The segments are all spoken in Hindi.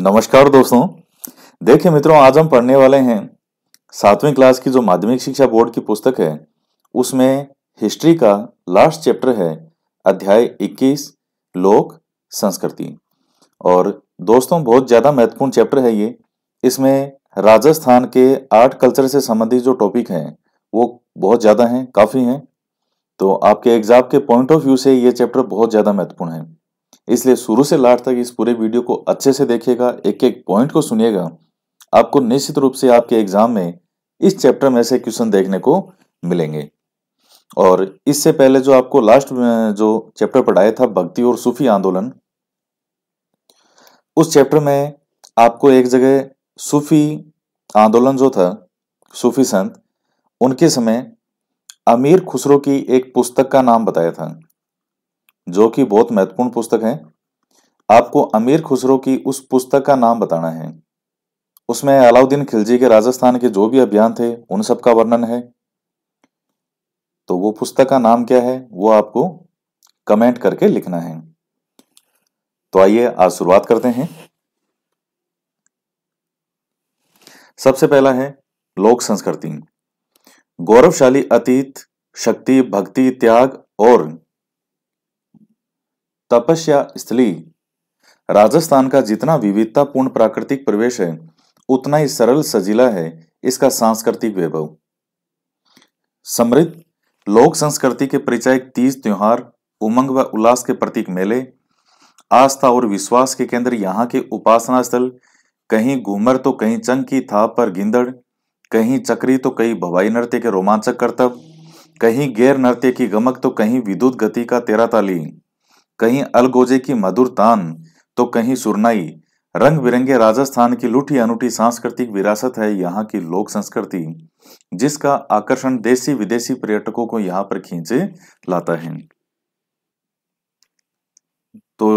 नमस्कार दोस्तों देखिए मित्रों आज हम पढ़ने वाले हैं सातवीं क्लास की जो माध्यमिक शिक्षा बोर्ड की पुस्तक है उसमें हिस्ट्री का लास्ट चैप्टर है अध्याय 21 लोक संस्कृति और दोस्तों बहुत ज़्यादा महत्वपूर्ण चैप्टर है ये इसमें राजस्थान के आर्ट कल्चर से संबंधित जो टॉपिक है वो बहुत ज़्यादा है काफ़ी है तो आपके एग्जाम के पॉइंट ऑफ व्यू से ये चैप्टर बहुत ज़्यादा महत्वपूर्ण है इसलिए शुरू से लास्ट तक इस पूरे वीडियो को अच्छे से देखिएगा एक एक पॉइंट को सुनिएगा आपको निश्चित रूप से आपके एग्जाम में इस चैप्टर में ऐसे क्वेश्चन देखने को मिलेंगे और इससे पहले जो आपको लास्ट जो चैप्टर पढ़ाया था भक्ति और सूफी आंदोलन उस चैप्टर में आपको एक जगह सूफी आंदोलन जो था सूफी संत उनके समय अमीर खुसरो की एक पुस्तक का नाम बताया था जो कि बहुत महत्वपूर्ण पुस्तक है आपको अमीर खुसरो की उस पुस्तक का नाम बताना है उसमें अलाउद्दीन खिलजी के राजस्थान के जो भी अभियान थे उन सब का वर्णन है तो वो पुस्तक का नाम क्या है वो आपको कमेंट करके लिखना है तो आइए आज शुरुआत करते हैं सबसे पहला है लोक संस्कृति गौरवशाली अतीत शक्ति भक्ति त्याग और तपस्या स्थली राजस्थान का जितना विविधतापूर्ण प्राकृतिक प्रवेश है उतना ही सरल सजीला है इसका सांस्कृतिक वैभव समृद्ध लोक संस्कृति के परिचय तीज त्योहार उमंग व उल्लास के प्रतीक मेले आस्था और विश्वास के केंद्र यहाँ के उपासना स्थल कहीं घूमर तो कहीं चंग की था पर गिंदड़ कहीं चक्री तो कहीं भवाई नृत्य के रोमांचक करतब कहीं गैर नृत्य की गमक तो कहीं विद्युत गति का तेरा तालीम कहीं अलगोजे की मधुर तान तो कहीं सुरनाई रंग बिरंगे राजस्थान की लूठी अनूठी सांस्कृतिक विरासत है यहाँ की लोक संस्कृति जिसका आकर्षण देशी विदेशी पर्यटकों को यहाँ पर खींचे लाता है तो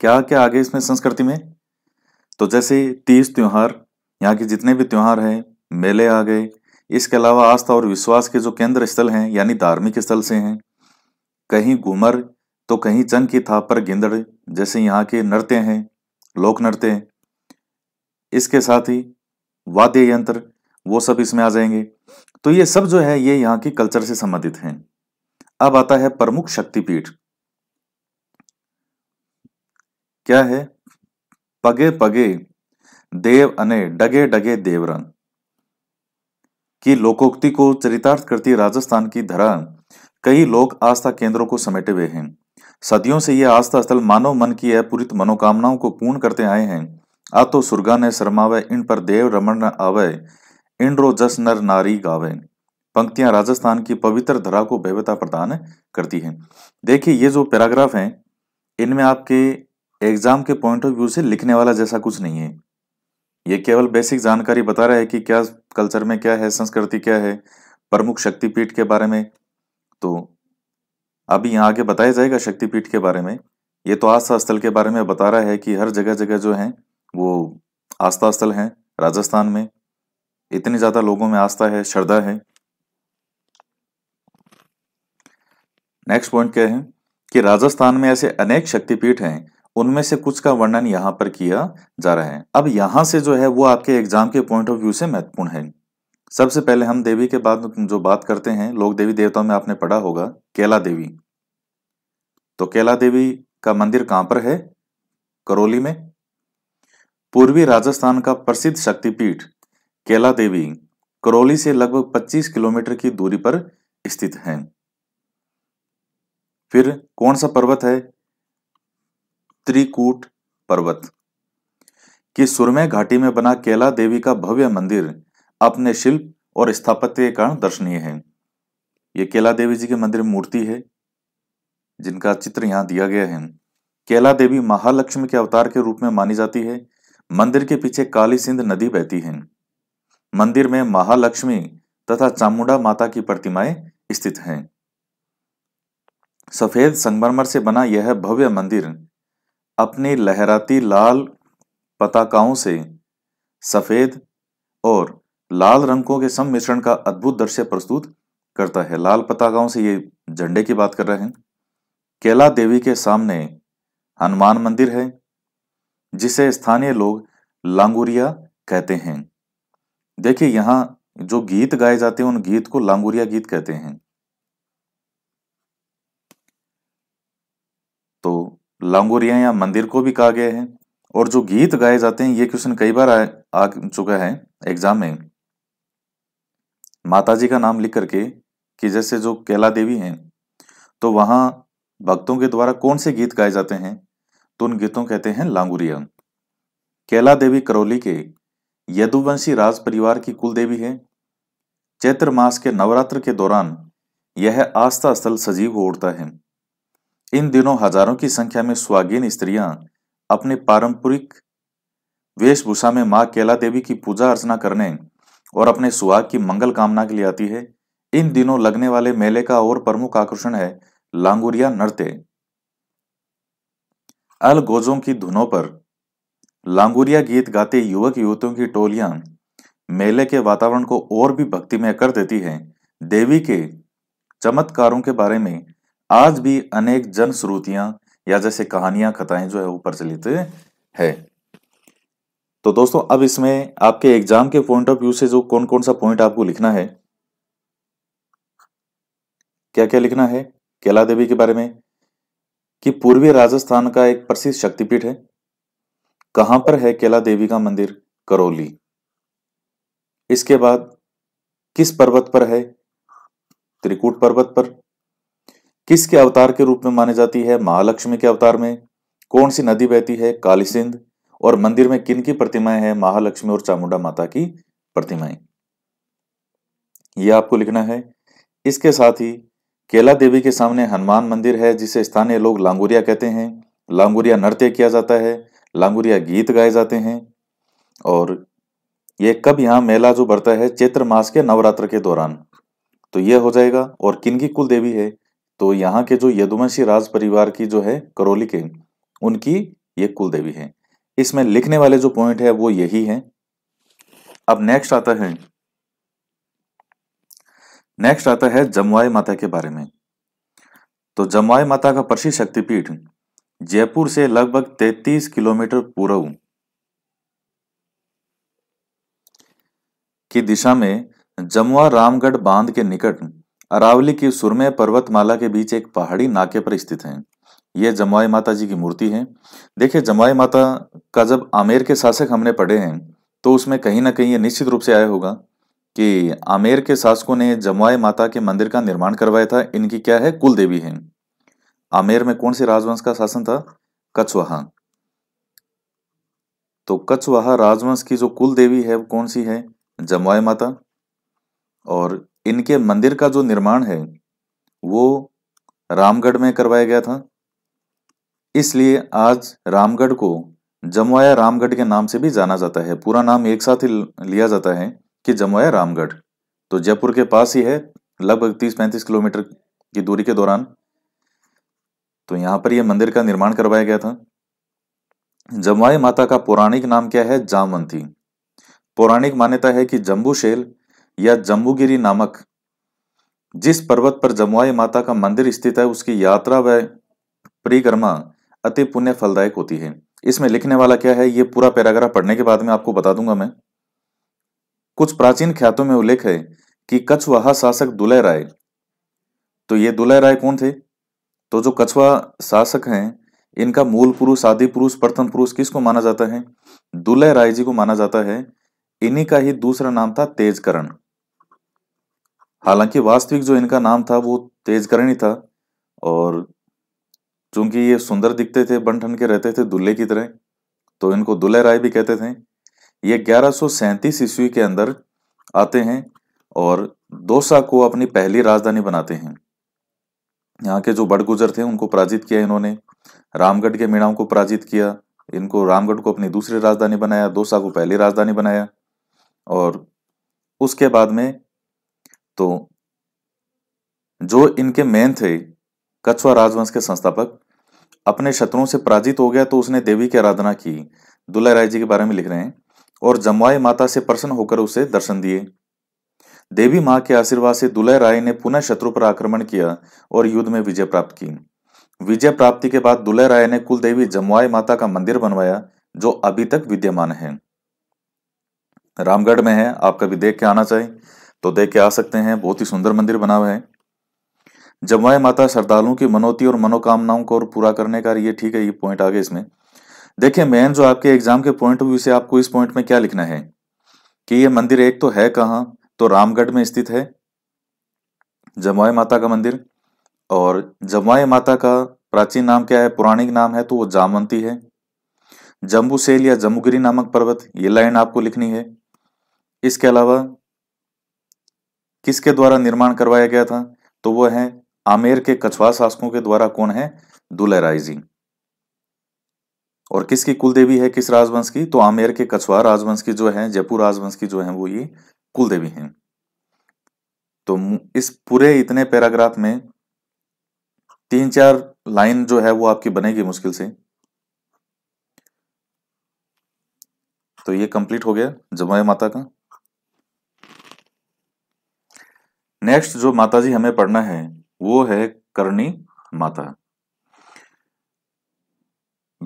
क्या क्या आगे इसमें संस्कृति में तो जैसे तीज त्योहार यहाँ के जितने भी त्योहार हैं मेले आ गए इसके अलावा आस्था और विश्वास के जो केंद्र स्थल हैं यानी धार्मिक स्थल से हैं कहीं घूमर तो कहीं चंग की था पर गेंदड़ जैसे यहाँ के नृत्य हैं लोक नृत्य इसके साथ ही वाद्य यंत्र वो सब इसमें आ जाएंगे तो ये सब जो है ये यहाँ की कल्चर से संबंधित हैं अब आता है प्रमुख शक्तिपीठ क्या है पगे पगे देव अने डगे डगे देवरन की लोकोक्ति को चरितार्थ करती राजस्थान की धरा कई लोक आस्था केंद्रों को समेटे हुए हैं सदियों से ये आस्था स्थल मानव मन की अपूरित मनोकामनाओं को पूर्ण करते आए हैं आतो सुरगा ने शर्मावे इन पर देव रमन न आवे इन रो जस नर नारी गावे पंक्तियां राजस्थान की पवित्र धरा को भव्यता प्रदान करती हैं देखिए ये जो पैराग्राफ हैं इनमें आपके एग्जाम के पॉइंट ऑफ व्यू से लिखने वाला जैसा कुछ नहीं है ये केवल बेसिक जानकारी बता रहा है कि क्या कल्चर में क्या है संस्कृति क्या है प्रमुख शक्तिपीठ के बारे में तो अभी यहाँ आगे बताया जाएगा शक्तिपीठ के बारे में ये तो आस्था स्थल के बारे में बता रहा है कि हर जगह जगह जो है वो आस्था स्थल है राजस्थान में इतनी ज़्यादा लोगों में आस्था है श्रद्धा है नेक्स्ट पॉइंट क्या है कि राजस्थान में ऐसे अनेक शक्तिपीठ हैं उनमें से कुछ का वर्णन यहां पर किया जा रहा है अब यहां से जो है वो आपके एग्जाम के पॉइंट ऑफ व्यू से महत्वपूर्ण है सबसे पहले हम देवी के बाद जो बात करते हैं लोग देवी देवताओं में आपने पढ़ा होगा केला देवी तो केला देवी का मंदिर कहां पर है करौली में पूर्वी राजस्थान का प्रसिद्ध शक्तिपीठ केला देवी करौली से लगभग 25 किलोमीटर की दूरी पर स्थित है फिर कौन सा पर्वत है त्रिकूट पर्वत कि सुरमे घाटी में बना केला देवी का भव्य मंदिर अपने शिल्प और स्थापत्य के कारण दर्शनीय है ये केला देवी जी के मंदिर में मूर्ति है जिनका चित्र यहाँ दिया गया है केला देवी महालक्ष्मी के अवतार के रूप में मानी जाती है मंदिर के पीछे काली सिंध नदी बहती है मंदिर में महालक्ष्मी तथा चामुंडा माता की प्रतिमाएं स्थित हैं सफेद संगमरमर से बना यह भव्य मंदिर अपनी लहराती लाल पताकाओं से सफेद और लाल रंगों के सम मिश्रण का अद्भुत दृश्य प्रस्तुत करता है लाल पताकाओं से ये झंडे की बात कर रहे हैं केला देवी के सामने हनुमान मंदिर है जिसे स्थानीय लोग लांगुरिया कहते हैं देखिए यहाँ जो गीत गाए जाते हैं उन गीत को लांगुरिया गीत कहते हैं तो लांगुरिया या मंदिर को भी कहा गया है और जो गीत गाए जाते हैं ये क्वेश्चन कई बार आ, आ चुका है एग्जाम में माताजी का नाम लिख करके कि जैसे जो कैला देवी हैं तो वहाँ भक्तों के द्वारा कौन से गीत गाए जाते हैं तो उन गीतों कहते हैं लांगुरिया कैला देवी करौली के यदुवंशी राज परिवार की कुल देवी है चैत्र मास के नवरात्र के दौरान यह आस्था स्थल सजीव हो उठता है इन दिनों हजारों की संख्या में स्वागीन स्त्रियां अपने पारंपरिक वेशभूषा में मां कैला देवी की पूजा अर्चना करने और अपने सुहाग की मंगल कामना के लिए आती है इन दिनों लगने वाले मेले का और प्रमुख आकर्षण है लांगुरिया नृत्य अलगोजों की धुनों पर लांगुरिया गीत गाते युवक युवतियों की टोलियां मेले के वातावरण को और भी भक्तिमय कर देती हैं देवी के चमत्कारों के बारे में आज भी अनेक जन श्रुतियां या जैसे कहानियां कथाएं जो है वो प्रचलित है तो दोस्तों अब इसमें आपके एग्जाम के पॉइंट ऑफ व्यू से जो कौन कौन सा पॉइंट आपको लिखना है क्या क्या लिखना है कैला देवी के बारे में कि पूर्वी राजस्थान का एक प्रसिद्ध शक्तिपीठ है कहां पर है कैला देवी का मंदिर करौली इसके बाद किस पर्वत पर है त्रिकूट पर्वत पर किसके अवतार के रूप में मानी जाती है महालक्ष्मी के अवतार में कौन सी नदी बहती है काली सिंध और मंदिर में किन की प्रतिमाएं हैं महालक्ष्मी और चामुंडा माता की प्रतिमाएं यह आपको लिखना है इसके साथ ही केला देवी के सामने हनुमान मंदिर है जिसे स्थानीय लोग लांगुरिया कहते हैं लांगुरिया नृत्य किया जाता है लांगुरिया गीत गाए जाते हैं और ये कब यहाँ मेला जो बढ़ता है चैत्र मास के नवरात्र के दौरान तो यह हो जाएगा और किन की कुल देवी है तो यहाँ के जो यदुवंशी राज परिवार की जो है करौली के उनकी ये कुल देवी है इसमें लिखने वाले जो पॉइंट है वो यही है अब नेक्स्ट आता है नेक्स्ट आता है जमवाई माता के बारे में तो जमवाई माता का प्रसिद्ध शक्तिपीठ जयपुर से लगभग 33 किलोमीटर पूर्व की दिशा में जमुआ रामगढ़ बांध के निकट अरावली की सुरमे पर्वतमाला के बीच एक पहाड़ी नाके पर स्थित है ये जमवाई माता जी की मूर्ति है देखिए जमवाई माता का जब आमेर के शासक हमने पढ़े हैं तो उसमें कहीं ना कहीं ये निश्चित रूप से आया होगा कि आमेर के शासकों ने जमवाई माता के मंदिर का निर्माण करवाया था इनकी क्या है कुल देवी है आमेर में कौन से राजवंश का शासन था कछवाहा तो कछवाहा राजवंश की जो कुल देवी है वो कौन सी है जमवाई माता और इनके मंदिर का जो निर्माण है वो रामगढ़ में करवाया गया था इसलिए आज रामगढ़ को जमवाया रामगढ़ के नाम से भी जाना जाता है पूरा नाम एक साथ ही लिया जाता है कि जमवाया रामगढ़ तो जयपुर के पास ही है लगभग तीस पैंतीस किलोमीटर की दूरी के दौरान तो यहां पर यह मंदिर का निर्माण करवाया गया था जमवाई माता का पौराणिक नाम क्या है जामवंती पौराणिक मान्यता है कि जम्बूशेल या जम्बूगिरी नामक जिस पर्वत पर जमवाई माता का मंदिर स्थित है उसकी यात्रा व परिक्रमा अति पुण्य फलदायक होती है इसमें लिखने वाला क्या है ये पूरा पैराग्राफ पढ़ने के बाद में आपको बता दूंगा मैं कुछ प्राचीन ख्यातों में उल्लेख है कि कछवाहा शासक दुलय राय तो ये दुलय राय कौन थे तो जो कछवा शासक हैं इनका मूल पुरुष आदि पुरुष प्रथम पुरुष किसको माना जाता है दुलय राय जी को माना जाता है इन्हीं का ही दूसरा नाम था तेजकरण हालांकि वास्तविक जो इनका नाम था वो तेजकरण ही था और चूंकि ये सुंदर दिखते थे बन ठन के रहते थे दुल्हे की तरह तो इनको दुल्हे राय भी कहते थे ये ग्यारह ईस्वी के अंदर आते हैं और दोसा को अपनी पहली राजधानी बनाते हैं यहाँ के जो बड़गुजर थे उनको पराजित किया इन्होंने रामगढ़ के मीणाओं को पराजित किया इनको रामगढ़ को अपनी दूसरी राजधानी बनाया दोसा को पहली राजधानी बनाया और उसके बाद में तो जो इनके मेन थे कछुआ राजवंश के संस्थापक अपने शत्रुओं से पराजित हो गया तो उसने देवी की आराधना की दुल्ला राय जी के बारे में लिख रहे हैं और जमवाई माता से प्रसन्न होकर उसे दर्शन दिए देवी माँ के आशीर्वाद से दुल्ला राय ने पुनः शत्रु पर आक्रमण किया और युद्ध में विजय प्राप्त की विजय प्राप्ति के बाद दुल्ला राय ने कुल देवी जमवाई माता का मंदिर बनवाया जो अभी तक विद्यमान है रामगढ़ में है आप कभी देख के आना चाहिए तो देख के आ सकते हैं बहुत ही सुंदर मंदिर बना हुआ है जब माता श्रद्धालुओं की मनोती और मनोकामनाओं को और पूरा करने का ये ठीक है ये पॉइंट आगे इसमें देखिए मेन जो आपके एग्जाम के पॉइंट ऑफ व्यू से आपको इस पॉइंट में क्या लिखना है कि ये मंदिर एक तो है कहाँ तो रामगढ़ में स्थित है जमाए माता का मंदिर और जमाए माता का प्राचीन नाम क्या है पौराणिक नाम है तो वो जामवंती है जम्बूसेल या जम्बूगिरी नामक पर्वत ये लाइन आपको लिखनी है इसके अलावा किसके द्वारा निर्माण करवाया गया था तो वो है आमेर के कछवा शासकों के द्वारा कौन है दुलेराइजिंग और किसकी कुलदेवी है किस राजवंश की तो आमेर के कछवा राजवंश की जो है जयपुर राजवंश की जो है वो ये कुलदेवी हैं तो इस पूरे इतने पैराग्राफ में तीन चार लाइन जो है वो आपकी बनेगी मुश्किल से तो ये कंप्लीट हो गया जमाया माता का नेक्स्ट जो माताजी हमें पढ़ना है वो है करणी माता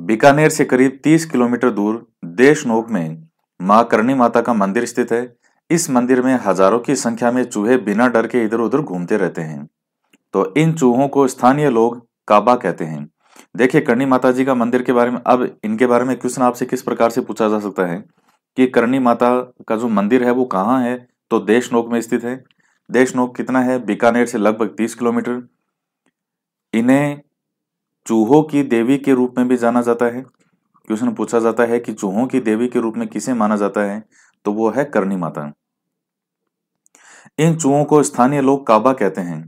बीकानेर से करीब 30 किलोमीटर दूर देशनोक में मां करणी माता का मंदिर स्थित है इस मंदिर में हजारों की संख्या में चूहे बिना डर के इधर उधर घूमते रहते हैं तो इन चूहों को स्थानीय लोग काबा कहते हैं देखिए करणी माता जी का मंदिर के बारे में अब इनके बारे में क्वेश्चन आपसे किस प्रकार से पूछा जा सकता है कि करणी माता का जो मंदिर है वो कहाँ है तो देशनोक में स्थित है देशनोक कितना है बीकानेर से लगभग तीस किलोमीटर इन्हें चूहों की देवी के रूप में भी जाना जाता है क्वेश्चन पूछा जाता है कि चूहों की देवी के रूप में किसे माना जाता है तो वो है करणी माता इन चूहों को स्थानीय लोग काबा कहते हैं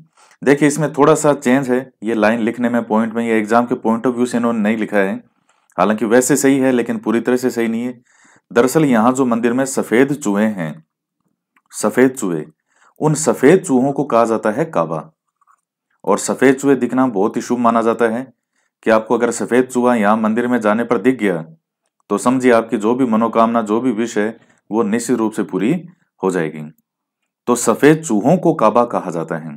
देखिए इसमें थोड़ा सा चेंज है ये लाइन लिखने में पॉइंट में या एग्जाम के पॉइंट ऑफ व्यू से इन्होंने नहीं लिखा है हालांकि वैसे सही है लेकिन पूरी तरह से सही नहीं है दरअसल यहां जो मंदिर में सफेद चूहे हैं सफेद चूहे उन सफेद चूहों को कहा जाता है काबा और सफेद चूहे दिखना बहुत ही शुभ माना जाता है कि आपको अगर सफेद चूहा यहां मंदिर में जाने पर दिख गया तो समझिए आपकी जो भी मनोकामना जो भी विष है वो निश्चित रूप से पूरी हो जाएगी तो सफेद चूहों को काबा कहा जाता है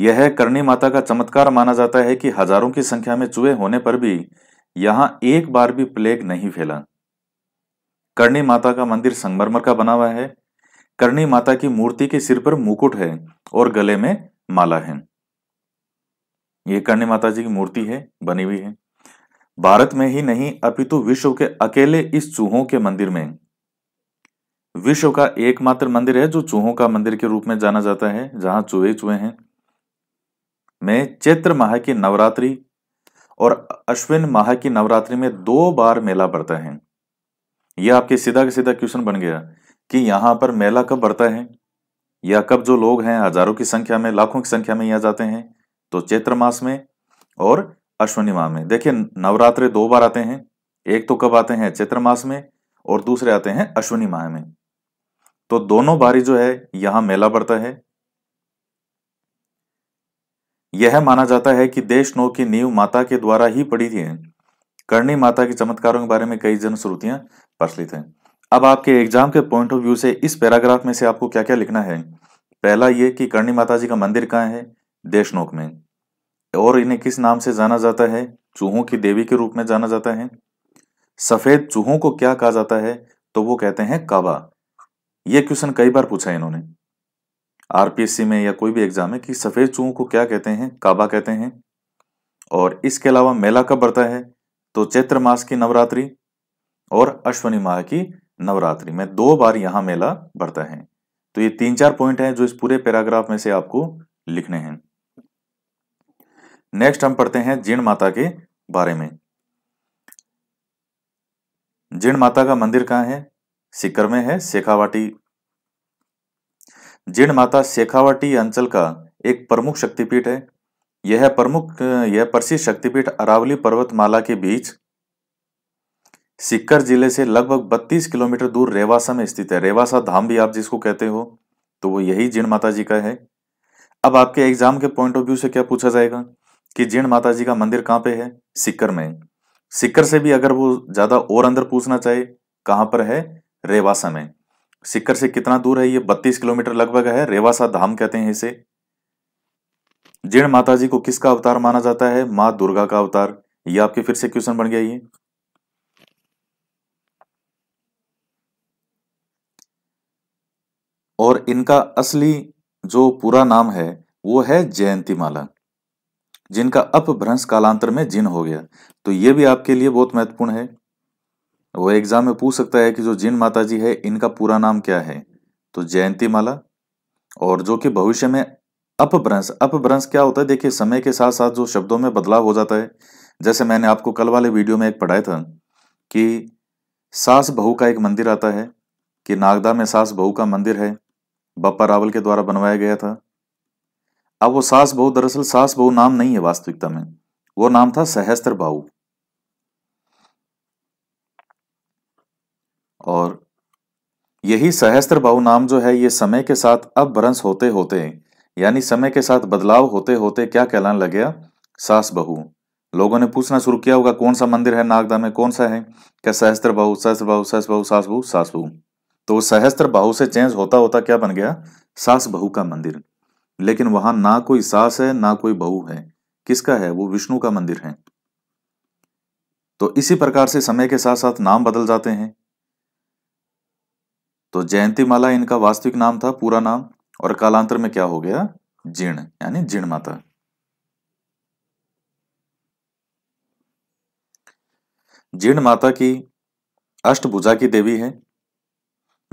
यह करणी माता का चमत्कार माना जाता है कि हजारों की संख्या में चूहे होने पर भी यहां एक बार भी प्लेग नहीं फैला करणी माता का मंदिर संगमरमर का बना हुआ है करणी माता की मूर्ति के सिर पर मुकुट है और गले में माला है ये करणी माता जी की मूर्ति है बनी हुई है भारत में ही नहीं अपितु विश्व के अकेले इस चूहों के मंदिर में विश्व का एकमात्र मंदिर है जो चूहों का मंदिर के रूप में जाना जाता है जहां चूहे चूहे हैं में चैत्र माह की नवरात्रि और अश्विन माह की नवरात्रि में दो बार मेला पड़ता है यह आपके सीधा के सीधा क्वेश्चन बन गया कि यहां पर मेला कब बढ़ता है या कब जो लोग हैं हजारों की संख्या में लाखों की संख्या में यहां जाते हैं तो चैत्र मास में और अश्वनी माह में देखिए नवरात्रे दो बार आते हैं एक तो कब आते हैं चैत्र मास में और दूसरे आते हैं अश्वनी माह में तो दोनों बारी जो है यहां मेला बढ़ता है यह माना जाता है कि देश नो की नींव माता के द्वारा ही पड़ी थी करणी माता के चमत्कारों के बारे में कई जन श्रुतियां प्रचलित हैं अब आपके एग्जाम के पॉइंट ऑफ व्यू से इस पैराग्राफ में से आपको क्या क्या लिखना है पहला ये कि करणी माता जी का मंदिर कहाँ है देशनोक में और इन्हें किस नाम से जाना जाता है चूहों की देवी के रूप में जाना जाता है सफेद चूहों को क्या कहा जाता है तो वो कहते हैं काबा ये क्वेश्चन कई बार पूछा है इन्होंने आरपीएससी में या कोई भी एग्जाम है कि सफेद चूहों को क्या कहते हैं काबा कहते हैं और इसके अलावा मेला कब बढ़ता है तो चैत्र मास की नवरात्रि और अश्वनी माह की नवरात्रि में दो बार यहां मेला बढ़ता है तो ये तीन चार पॉइंट हैं जो इस पूरे पैराग्राफ में से आपको लिखने हैं नेक्स्ट हम पढ़ते हैं जीण माता के बारे में जीण माता का मंदिर कहां है सिकर में है शेखावाटी जीण माता शेखावाटी अंचल का एक प्रमुख शक्तिपीठ है यह प्रमुख यह प्रसिद्ध शक्तिपीठ अरावली पर्वतमाला के बीच सिक्कर जिले से लगभग 32 किलोमीटर दूर रेवासा में स्थित है रेवासा धाम भी आप जिसको कहते हो तो वो यही जिन माता जी का है अब आपके एग्जाम के पॉइंट ऑफ व्यू से क्या पूछा जाएगा कि जिन माता जी का मंदिर कहाँ पे है सिक्कर में सिक्कर से भी अगर वो ज्यादा और अंदर पूछना चाहे कहाँ पर है रेवासा में सिक्कर से कितना दूर है ये 32 किलोमीटर लगभग है रेवासा धाम कहते हैं इसे जीण माता जी को किसका अवतार माना जाता है माँ दुर्गा का अवतार ये आपके फिर से क्वेश्चन बन गया ये और इनका असली जो पूरा नाम है वो है जयंतीमाला जिनका अपभ्रंश कालांतर में जिन हो गया तो ये भी आपके लिए बहुत महत्वपूर्ण है वो एग्जाम में पूछ सकता है कि जो जिन माता जी है इनका पूरा नाम क्या है तो जयंतीमाला और जो कि भविष्य में अपभ्रंश अपभ्रंश क्या होता है देखिए समय के साथ साथ जो शब्दों में बदलाव हो जाता है जैसे मैंने आपको कल वाले वीडियो में एक पढ़ाया था कि सास बहू का एक मंदिर आता है कि नागदा में सास बहू का मंदिर है बप्पा रावल के द्वारा बनवाया गया था अब वो सास बहु दरअसल सास बहु नाम नहीं है वास्तविकता में वो नाम था सहस्त्र बाहू और यही सहस्त्र बाहू नाम जो है ये समय के साथ अब भ्रंश होते होते यानी समय के साथ बदलाव होते होते क्या कहलाने लग गया सास बहु लोगों ने पूछना शुरू किया होगा कौन सा मंदिर है नागदा में कौन सा है क्या सहस्त्र बहु सहस्त्र बहु सहस्त्र बहु सास बहु सास बहु। तो सहस्त्र बाहु से चेंज होता होता क्या बन गया सास बहु का मंदिर लेकिन वहां ना कोई सास है ना कोई बहु है किसका है वो विष्णु का मंदिर है तो इसी प्रकार से समय के साथ साथ नाम बदल जाते हैं तो जयंती माला इनका वास्तविक नाम था पूरा नाम और कालांतर में क्या हो गया जीण यानी जीण माता जीण माता की अष्टभुजा की देवी है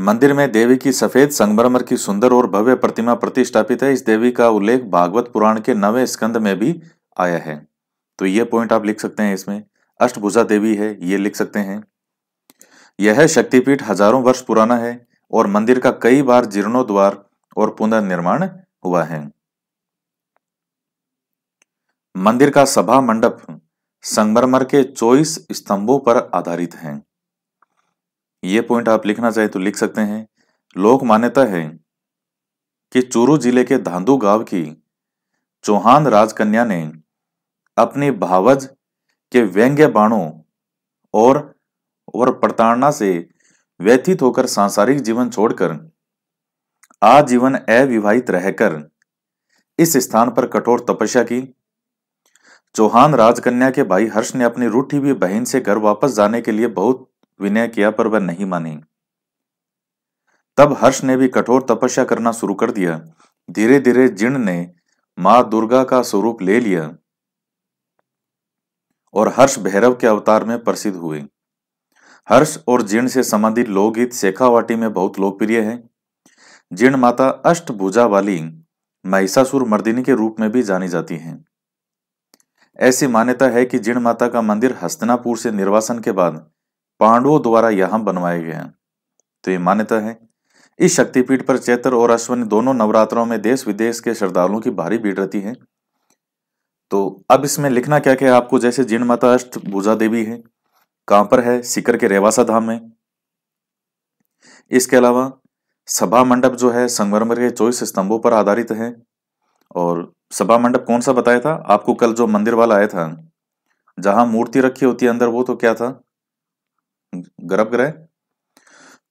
मंदिर में देवी की सफेद संगमरमर की सुंदर और भव्य प्रतिमा प्रतिष्ठापित है इस देवी का उल्लेख भागवत पुराण के नवे स्कंद में भी आया है तो ये पॉइंट आप लिख सकते हैं इसमें अष्टभुजा देवी है ये लिख सकते हैं यह शक्तिपीठ हजारों वर्ष पुराना है और मंदिर का कई बार जीर्णोद्वार और पुनर्निर्माण हुआ है मंदिर का सभा मंडप संगमरमर के चौबीस स्तंभों पर आधारित है ये पॉइंट आप लिखना चाहें तो लिख सकते हैं लोक मान्यता है कि चूरू जिले के धांधू गांव की चौहान राजकन्या ने अपने भावज के व्यंग्य बाणों और और प्रताड़ना से व्यथित होकर सांसारिक जीवन छोड़कर आजीवन अविवाहित रहकर इस स्थान पर कठोर तपस्या की चौहान राजकन्या के भाई हर्ष ने अपनी रूठी हुई बहन से घर वापस जाने के लिए बहुत विनय किया पर वह नहीं मानी तब हर्ष ने भी कठोर तपस्या करना शुरू कर दिया धीरे धीरे जिन ने मां दुर्गा का स्वरूप ले लिया और हर्ष भैरव के अवतार में प्रसिद्ध हुए हर्ष और जिन से संबंधित लोकगीत शेखावाटी में बहुत लोकप्रिय है जिन माता अष्टभुजा वाली महिषासुर मर्दिनी के रूप में भी जानी जाती हैं ऐसी मान्यता है कि जिन माता का मंदिर हस्तनापुर से निर्वासन के बाद पांडवों द्वारा यहां बनवाए गए हैं तो ये मान्यता है इस शक्तिपीठ पर चैत्र और अश्वन दोनों नवरात्रों में देश विदेश के श्रद्धालुओं की भारी भीड़ रहती है तो अब इसमें लिखना क्या क्या है आपको जैसे जीर्ण माता अष्ट भूजा देवी है कहां पर है सिकर के रेवासा धाम में इसके अलावा सभा मंडप जो है संगमरमर के चौबीस स्तंभों पर आधारित है और सभा मंडप कौन सा बताया था आपको कल जो मंदिर वाला आया था जहां मूर्ति रखी होती है अंदर वो तो क्या था गर्भगृह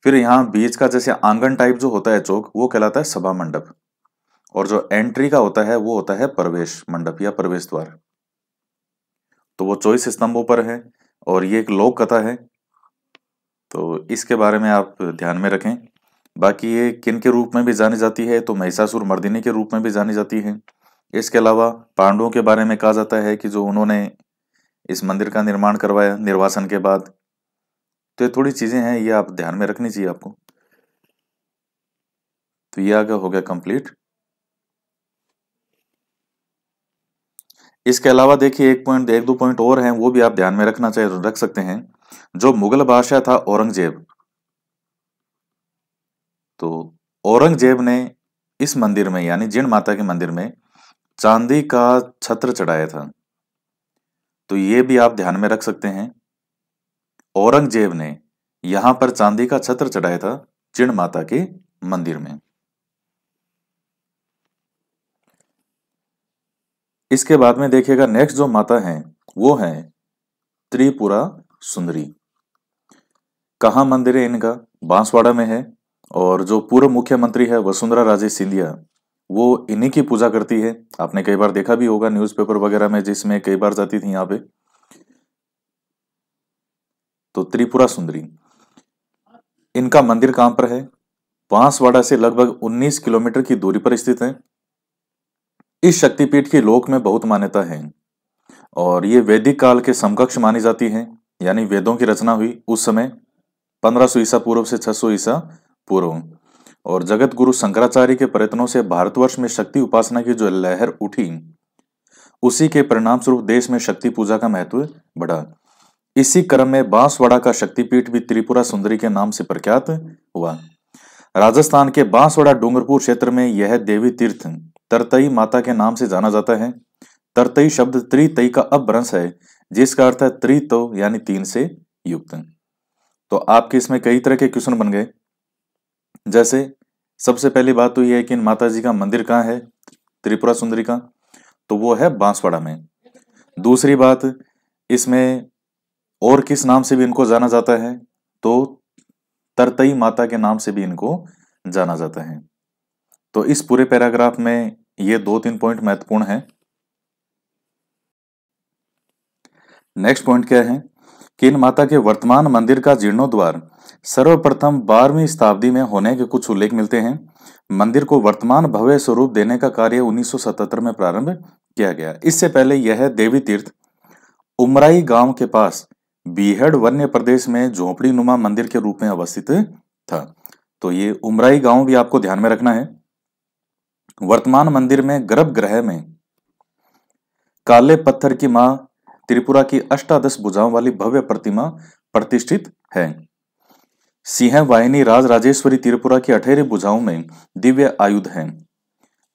फिर यहां बीच का जैसे आंगन टाइप जो होता है चौक वो कहलाता है सभा मंडप और जो एंट्री का होता है वो होता है प्रवेश मंडप या प्रवेश द्वार तो वो चौबीस स्तंभों पर है और ये एक लोक कथा है तो इसके बारे में आप ध्यान में रखें बाकी ये किन के रूप में भी जानी जाती है तो महिषासुर मर्दिनी के रूप में भी जानी जाती है इसके अलावा पांडवों के बारे में कहा जाता है कि जो उन्होंने इस मंदिर का निर्माण करवाया निर्वासन के बाद तो ये थोड़ी चीज़ें हैं ये आप ध्यान में रखनी चाहिए आपको तो ये आगे हो गया कंप्लीट इसके अलावा देखिए एक पॉइंट एक दो पॉइंट और हैं वो भी आप ध्यान में रखना चाहिए रख सकते हैं जो मुगल बादशाह था औरंगजेब तो औरंगजेब ने इस मंदिर में यानी जिन माता के मंदिर में चांदी का छत्र चढ़ाया था तो ये भी आप ध्यान में रख सकते हैं औरंगजेब ने यहां पर चांदी का छत्र चढ़ाया था चिण माता के मंदिर में इसके बाद में देखिएगा नेक्स्ट जो माता है वो है त्रिपुरा सुंदरी कहा मंदिर है इनका बांसवाड़ा में है और जो पूर्व मुख्यमंत्री है वसुंधरा राजे सिंधिया वो इन्हीं की पूजा करती है आपने कई बार देखा भी होगा न्यूज़पेपर वगैरह में जिसमें कई बार जाती थी यहाँ पे तो त्रिपुरा सुंदरी इनका मंदिर कहां पर है बांसवाड़ा से लगभग 19 किलोमीटर की दूरी पर स्थित है इस शक्तिपीठ की लोक में बहुत मान्यता है और ये वैदिक काल के समकक्ष मानी जाती है यानी वेदों की रचना हुई उस समय 1500 ईसा पूर्व से 600 ईसा पूर्व और जगत गुरु शंकराचार्य के प्रयत्नों से भारतवर्ष में शक्ति उपासना की जो लहर उठी उसी के परिणाम स्वरूप देश में शक्ति पूजा का महत्व बढ़ा इसी क्रम में बांसवाड़ा का शक्तिपीठ भी त्रिपुरा सुंदरी के नाम से प्रख्यात हुआ राजस्थान के बांसवाड़ा डूंगरपुर क्षेत्र में यह देवी तीर्थ तरतई माता के नाम से जाना जाता है तरतई शब्द त्रितई का अपभ्रंश है जिसका अर्थ है त्रितो यानी तीन से युक्त तो आपके इसमें कई तरह के क्वेश्चन बन गए जैसे सबसे पहली बात तो यह है कि माता जी का मंदिर कहाँ है त्रिपुरा सुंदरी का तो वो है बांसवाड़ा में दूसरी बात इसमें और किस नाम से भी इनको जाना जाता है तो तरतई माता के नाम से भी इनको जाना जाता है तो इस पूरे पैराग्राफ में ये दो तीन पॉइंट महत्वपूर्ण है नेक्स्ट पॉइंट क्या है कि इन माता के वर्तमान मंदिर का जीर्णोद्वार सर्वप्रथम बारहवीं शताब्दी में होने के कुछ उल्लेख मिलते हैं मंदिर को वर्तमान भव्य स्वरूप देने का कार्य 1977 में प्रारंभ किया गया इससे पहले यह देवी तीर्थ उमराई गांव के पास बीहड़ वन्य प्रदेश में झोपड़ी नुमा मंदिर के रूप में अवस्थित था तो ये उमराई गांव भी आपको ध्यान में रखना है वर्तमान मंदिर में गर्भगृह में काले पत्थर की मां त्रिपुरा की अष्टादश भुजाओं वाली भव्य प्रतिमा प्रतिष्ठित है सिंह वाहिनी राज राजेश्वरी त्रिपुरा की अठेरे भुजाओं में दिव्य आयुध है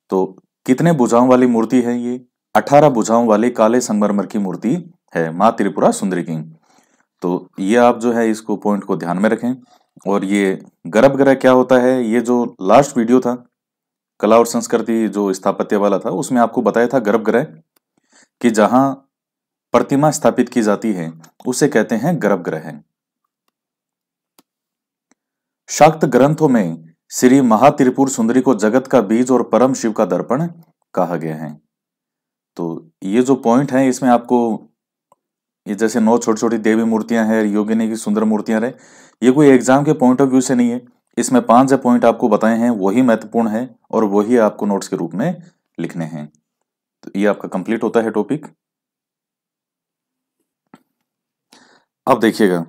तो कितने भुजाओं वाली मूर्ति है ये अठारह भुजाओं वाली काले संगमरमर की मूर्ति है मां त्रिपुरा सुंदरी की तो ये आप जो है इसको पॉइंट को ध्यान में रखें और ये गर्भ ग्रह क्या होता है ये जो लास्ट वीडियो था कला और संस्कृति जो स्थापत्य वाला था उसमें आपको बताया था गर्भ ग्रह कि जहां प्रतिमा स्थापित की जाती है उसे कहते हैं गर्भ ग्रह शाक्त ग्रंथों में श्री महात्रिपुर सुंदरी को जगत का बीज और परम शिव का दर्पण कहा गया है तो ये जो पॉइंट है इसमें आपको ये जैसे नौ छोटी छोटी देवी मूर्तियां हैं योगिनी की सुंदर मूर्तियां रहे ये कोई एग्जाम के पॉइंट ऑफ व्यू से नहीं है इसमें पांच जो पॉइंट आपको बताए हैं वही महत्वपूर्ण है और वही आपको नोट्स के रूप में लिखने हैं तो ये आपका कंप्लीट होता है टॉपिक अब देखिएगा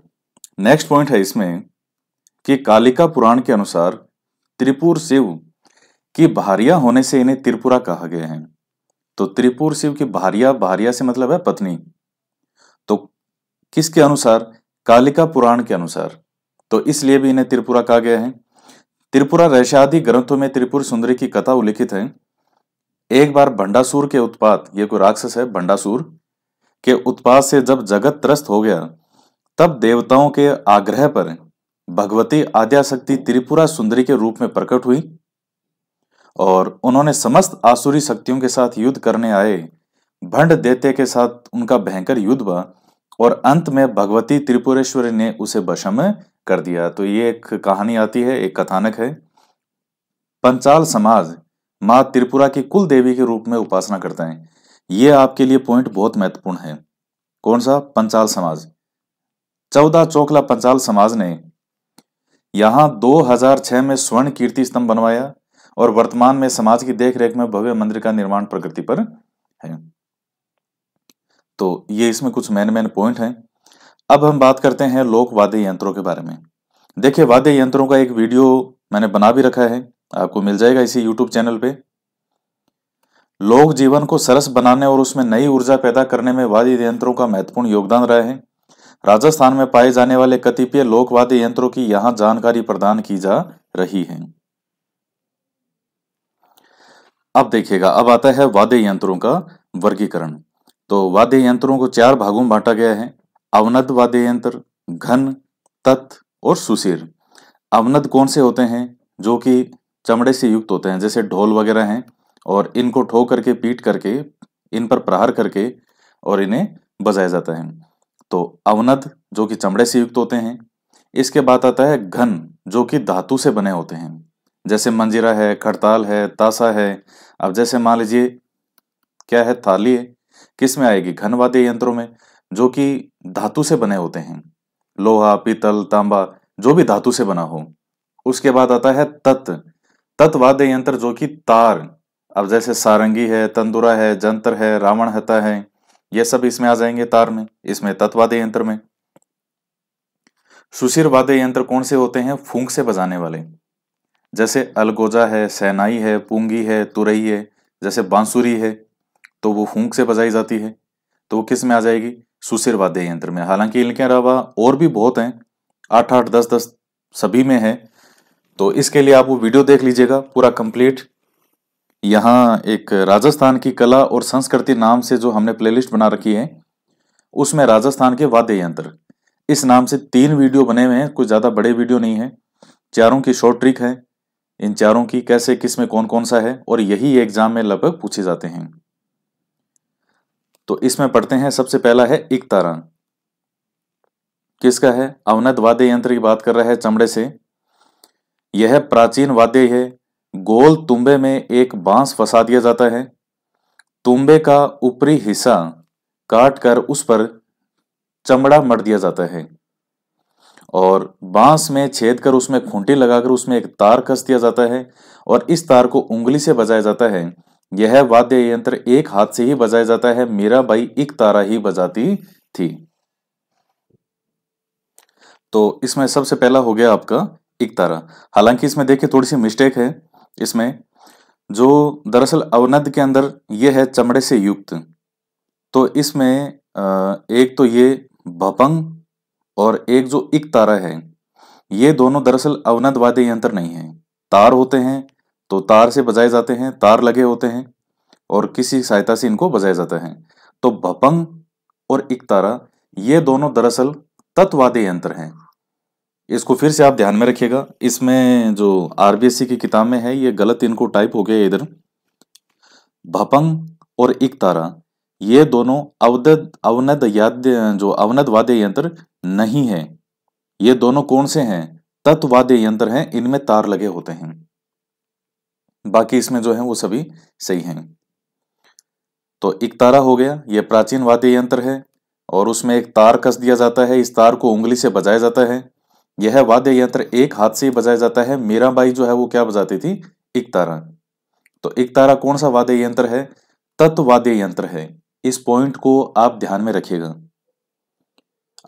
नेक्स्ट पॉइंट है इसमें कि कालिका पुराण के अनुसार त्रिपुर शिव की भारिया होने से इन्हें त्रिपुरा कहा गया है तो त्रिपुर शिव की भारिया भारिया से मतलब है पत्नी किसके अनुसार कालिका पुराण के अनुसार तो इसलिए भी इन्हें त्रिपुरा कहा गया है त्रिपुरा रहस्यादि ग्रंथों में त्रिपुर सुंदरी की कथा उल्लिखित है एक बार भंडासुर के उत्पात ये कोई राक्षस है भंडासुर के उत्पात से जब जगत त्रस्त हो गया तब देवताओं के आग्रह पर भगवती आद्याशक्ति त्रिपुरा सुंदरी के रूप में प्रकट हुई और उन्होंने समस्त आसुरी शक्तियों के साथ युद्ध करने आए भंड देते के साथ उनका भयंकर युद्ध हुआ और अंत में भगवती त्रिपुरेश्वरी ने उसे बशम कर दिया तो ये एक कहानी आती है एक कथानक है पंचाल समाज मां त्रिपुरा की कुल देवी के रूप में उपासना करते हैं ये आपके लिए पॉइंट बहुत महत्वपूर्ण है कौन सा पंचाल समाज चौदह चौकला पंचाल समाज ने यहां 2006 में स्वर्ण कीर्ति स्तंभ बनवाया और वर्तमान में समाज की देखरेख में भव्य मंदिर का निर्माण प्रकृति पर है तो ये इसमें कुछ मेन मेन पॉइंट हैं अब हम बात करते हैं लोक वाद्य यंत्रों के बारे में देखिए वाद्य यंत्रों का एक वीडियो मैंने बना भी रखा है आपको मिल जाएगा इसी यूट्यूब चैनल पे लोक जीवन को सरस बनाने और उसमें नई ऊर्जा पैदा करने में वाद्य यंत्रों का महत्वपूर्ण योगदान रहा है राजस्थान में पाए जाने वाले कतिपय लोक वाद्य यंत्रों की यहां जानकारी प्रदान की जा रही है अब देखिएगा अब आता है वाद्य यंत्रों का वर्गीकरण तो वाद्य यंत्रों को चार भागों में बांटा गया है अवनद वाद्य यंत्र घन तत् और सुशीर अवनद कौन से होते हैं जो कि चमड़े से युक्त होते हैं जैसे ढोल वगैरह हैं और इनको ठो करके पीट करके इन पर प्रहार करके और इन्हें बजाया जाता है तो अवनद जो कि चमड़े से युक्त होते हैं इसके बाद आता है घन जो कि धातु से बने होते हैं जैसे मंजिरा है खड़ताल है तासा है अब जैसे मान लीजिए क्या है थाली है किस में आएगी घनवाद्य यंत्रों में जो कि धातु से बने होते हैं लोहा पीतल तांबा जो भी धातु से बना हो उसके बाद आता है तत् तत्वाद्य यंत्र जो कि तार अब जैसे सारंगी है तंदुरा है जंतर है रावण हता है ये सब इसमें आ जाएंगे तार में इसमें तत्वाद्य यंत्र में सुशीर वाद्य यंत्र कौन से होते हैं फूंक से बजाने वाले जैसे अलगोजा है सेनाई है पूंगी है तुरई है जैसे बांसुरी है तो वो फूंक से बजाई जाती है तो वो किस में आ जाएगी सुशिर वाद्य यंत्र में हालांकि इनके अलावा और भी बहुत हैं आठ आठ दस दस सभी में है तो इसके लिए आप वो वीडियो देख लीजिएगा पूरा कंप्लीट यहाँ एक राजस्थान की कला और संस्कृति नाम से जो हमने प्लेलिस्ट बना रखी है उसमें राजस्थान के वाद्य यंत्र इस नाम से तीन वीडियो बने हुए हैं कुछ ज़्यादा बड़े वीडियो नहीं है चारों की शॉर्ट ट्रिक है इन चारों की कैसे किस में कौन कौन सा है और यही एग्जाम में लगभग पूछे जाते हैं तो इसमें पढ़ते हैं सबसे पहला है इकतारण किसका है अवनत वाद्य यंत्र की बात कर रहा है चमड़े से यह प्राचीन वाद्य है गोल तुम्बे में एक बांस फंसा दिया जाता है तुम्बे का ऊपरी हिस्सा काट कर उस पर चमड़ा मर दिया जाता है और बांस में छेद कर उसमें खूंटी लगाकर उसमें एक तार कस दिया जाता है और इस तार को उंगली से बजाया जाता है यह वाद्य यंत्र एक हाथ से ही बजाया जाता है मेरा बाई एक तारा ही बजाती थी तो इसमें सबसे पहला हो गया आपका एक तारा हालांकि इसमें देखिए थोड़ी सी मिस्टेक है इसमें जो दरअसल अवनद के अंदर यह है चमड़े से युक्त तो इसमें एक तो ये भपंग और एक जो एक तारा है ये दोनों दरअसल अवनद वाद्य यंत्र नहीं है तार होते हैं तो तार से बजाए जाते हैं तार लगे होते हैं और किसी सहायता से इनको बजाया जाता है तो भपंग और इकतारा ये दोनों दरअसल तत्वादी यंत्र हैं इसको फिर से आप ध्यान में रखिएगा इसमें जो आरबीएससी की किताब में है ये गलत इनको टाइप हो गया इधर भपंग और इकतारा ये दोनों अवद अवनद याद जो अवनद वाद्य यंत्र नहीं है ये दोनों कौन से हैं तत्वाद्य यंत्र हैं इनमें तार लगे होते हैं बाकी इसमें जो है वो सभी सही हैं तो एक तारा हो गया ये प्राचीन वाद्य यंत्र है और उसमें एक तार कस दिया जाता है इस तार को उंगली से बजाया जाता है यह वाद्य यंत्र एक हाथ से ही बजाया जाता है मीराबाई जो है वो क्या बजाती थी एक तारा तो एक तारा कौन सा वाद्य यंत्र है तत्व वाद्य यंत्र है इस पॉइंट को आप ध्यान में रखिएगा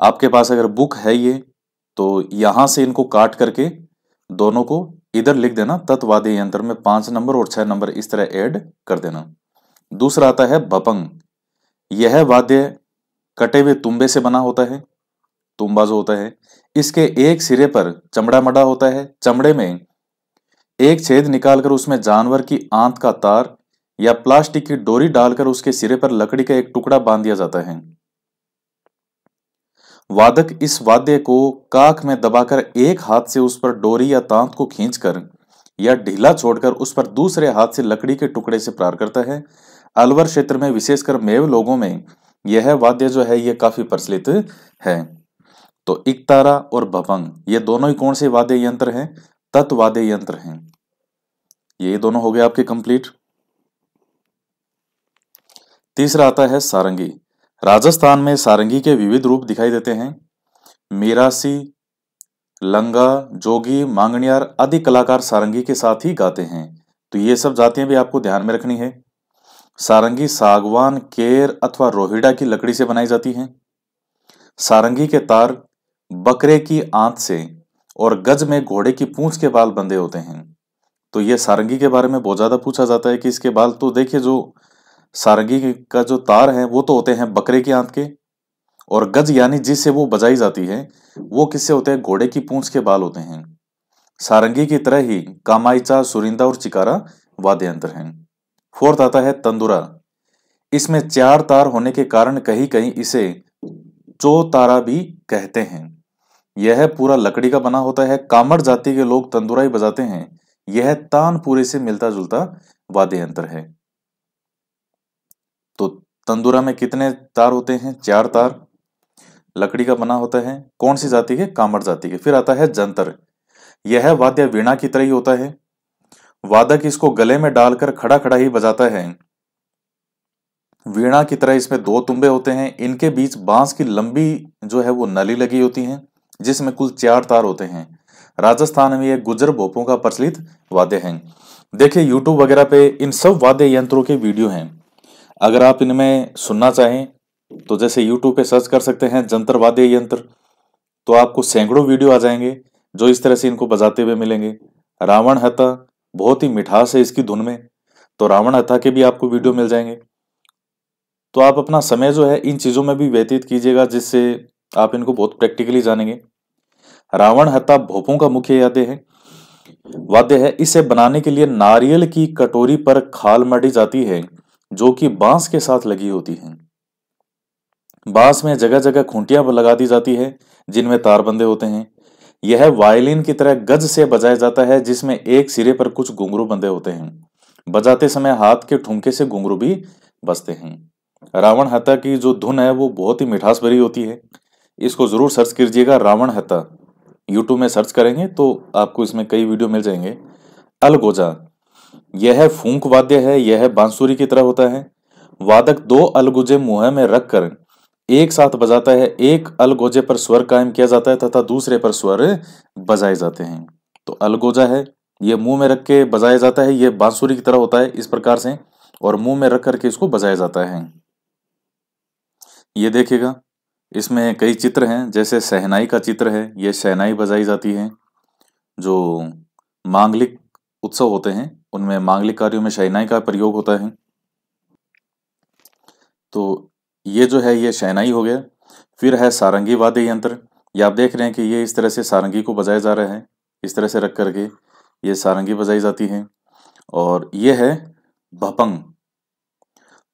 आपके पास अगर बुक है ये तो यहां से इनको काट करके दोनों को इधर लिख देना तत्वादी यंत्र में पांच नंबर और छह नंबर इस तरह ऐड कर देना दूसरा आता है बपंग यह वाद्य कटे हुए तुम्बे से बना होता है तुम्बा जो होता है इसके एक सिरे पर चमड़ा मड़ा होता है चमड़े में एक छेद निकालकर उसमें जानवर की आंत का तार या प्लास्टिक की डोरी डालकर उसके सिरे पर लकड़ी का एक टुकड़ा बांध दिया जाता है वादक इस वाद्य को काख में दबाकर एक हाथ से उस पर डोरी या तांत को खींचकर या ढीला छोड़कर उस पर दूसरे हाथ से लकड़ी के टुकड़े से प्रार करता है अलवर क्षेत्र में विशेषकर मेव लोगों में यह वाद्य जो है यह काफी प्रचलित है तो इकतारा और भपंग ये दोनों ही कौन से वाद्य यंत्र हैं तत्वाद्य यंत्र हैं ये दोनों हो गए आपके कंप्लीट तीसरा आता है सारंगी राजस्थान में सारंगी के विविध रूप दिखाई देते हैं मीरासी लंगा जोगी मांगणियार आदि कलाकार सारंगी के साथ ही गाते हैं तो ये सब जातियां भी आपको ध्यान में रखनी है सारंगी सागवान केर अथवा रोहिडा की लकड़ी से बनाई जाती है सारंगी के तार बकरे की आंत से और गज में घोड़े की पूंछ के बाल बंधे होते हैं तो ये सारंगी के बारे में बहुत ज़्यादा पूछा जाता है कि इसके बाल तो देखिए जो सारंगी का जो तार है वो तो होते हैं बकरे की आंत के और गज यानी जिससे वो बजाई जाती है वो किससे होते हैं घोड़े की पूंछ के बाल होते हैं सारंगी की तरह ही कामाइचा सुरिंदा और चिकारा वाद्य यंत्र हैं फोर्थ आता है तंदुरा इसमें चार तार होने के कारण कहीं कहीं इसे चो तारा भी कहते हैं यह पूरा लकड़ी का बना होता है कामड़ जाति के लोग तंदुरा ही बजाते हैं यह तानपुरे से मिलता जुलता वाद्य यंत्र है तो तंदूरा में कितने तार होते हैं चार तार लकड़ी का बना होता है कौन सी जाति के कामड़ जाति के फिर आता है जंतर यह वाद्य वीणा की तरह ही होता है वादक इसको गले में डालकर खड़ा खड़ा ही बजाता है वीणा की तरह इसमें दो तुम्बे होते हैं इनके बीच बांस की लंबी जो है वो नली लगी होती है जिसमें कुल चार तार होते हैं राजस्थान में यह गुजर भोपों का प्रचलित वाद्य है देखिये यूट्यूब वगैरह पे इन सब वाद्य यंत्रों के वीडियो हैं अगर आप इनमें सुनना चाहें तो जैसे यूट्यूब पे सर्च कर सकते हैं जंतर वाद्य यंत्र तो आपको सैकड़ों वीडियो आ जाएंगे जो इस तरह से इनको बजाते हुए मिलेंगे रावण हता बहुत ही मिठास है इसकी धुन में तो रावण हता के भी आपको वीडियो मिल जाएंगे तो आप अपना समय जो है इन चीज़ों में भी व्यतीत कीजिएगा जिससे आप इनको बहुत प्रैक्टिकली जानेंगे रावण हता भोपों का मुख्य वाद्य है वाद्य है इसे बनाने के लिए नारियल की कटोरी पर खाल मटी जाती है जो कि बांस के साथ लगी होती हैं बांस में जगह जगह खूंटियां लगा दी जाती है जिनमें तार बंधे होते हैं यह वायलिन की तरह गज से बजाया जाता है जिसमें एक सिरे पर कुछ घुंगरू बंधे होते हैं बजाते समय हाथ के ठुमके से घुंगरू भी बजते हैं रावण हत्या की जो धुन है वो बहुत ही मिठास भरी होती है इसको जरूर सर्च कीजिएगा रावण हत्या यूट्यूब में सर्च करेंगे तो आपको इसमें कई वीडियो मिल जाएंगे अलगोजा यह फूंक वाद्य है यह बांसुरी की तरह होता है वादक दो अलगुजे मुंह में रख कर एक साथ बजाता है एक अलगोजे पर स्वर कायम किया जाता है तथा दूसरे पर स्वर बजाए जाते हैं तो अलगोजा है यह मुंह में रख के बजाया जाता है यह बांसुरी की तरह होता है इस प्रकार से और मुंह में रख करके इसको बजाया जाता है ये देखिएगा इसमें कई चित्र हैं जैसे सहनाई का चित्र है यह सहनाई बजाई जाती है जो मांगलिक उत्सव होते हैं उनमें मांगलिक कार्यों में शहनाई का प्रयोग होता है तो ये जो है ये शहनाई हो गया फिर है सारंगी वाद्य यंत्र ये आप देख रहे हैं कि ये इस तरह से सारंगी को बजाया जा रहा है इस तरह से रख करके ये सारंगी बजाई जाती है और ये है भपंग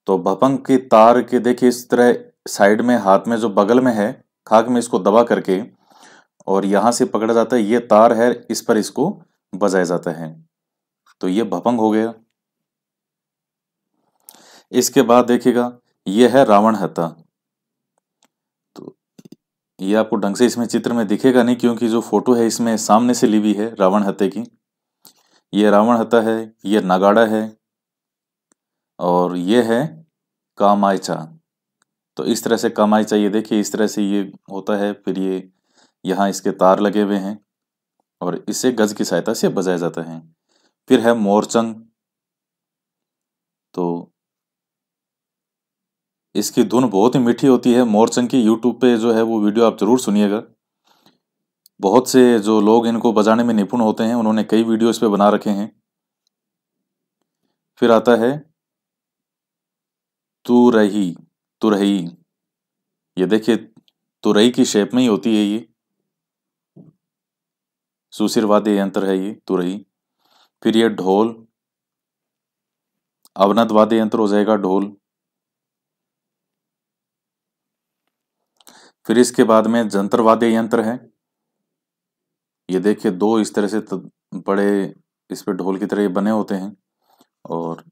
तो भपंग के तार के देखिए इस तरह साइड में हाथ में जो बगल में है खाक में इसको दबा करके और यहां से पकड़ा जाता है ये तार है इस पर इसको बजाया जाता है तो ये भपंग हो गया इसके बाद देखिएगा ये है रावण हत्या तो ये आपको ढंग से इसमें चित्र में दिखेगा नहीं क्योंकि जो फोटो है इसमें सामने से ली हुई है रावण हत्या की ये रावण हत्या है ये नगाड़ा है और ये है कामायचा तो इस तरह से कामायचा ये देखिए इस तरह से ये होता है फिर ये यहाँ इसके तार लगे हुए हैं और इसे गज की सहायता से बजाया जाता है फिर है मोरचंग तो इसकी धुन बहुत ही मीठी होती है मोरचंग की यूट्यूब पे जो है वो वीडियो आप ज़रूर सुनिएगा बहुत से जो लोग इनको बजाने में निपुण होते हैं उन्होंने कई वीडियो इस पर बना रखे हैं फिर आता है तुरही तुरही ये देखिए तुरही की शेप में ही होती है ये सुशीर्वादी यंत्र है ये तुरही फिर यह ढोल अवनत वाद्य यंत्र हो जाएगा ढोल फिर इसके बाद में जंतर वाद्य यंत्र है ये देखिए दो इस तरह से बड़े इस पे ढोल की तरह ये बने होते हैं और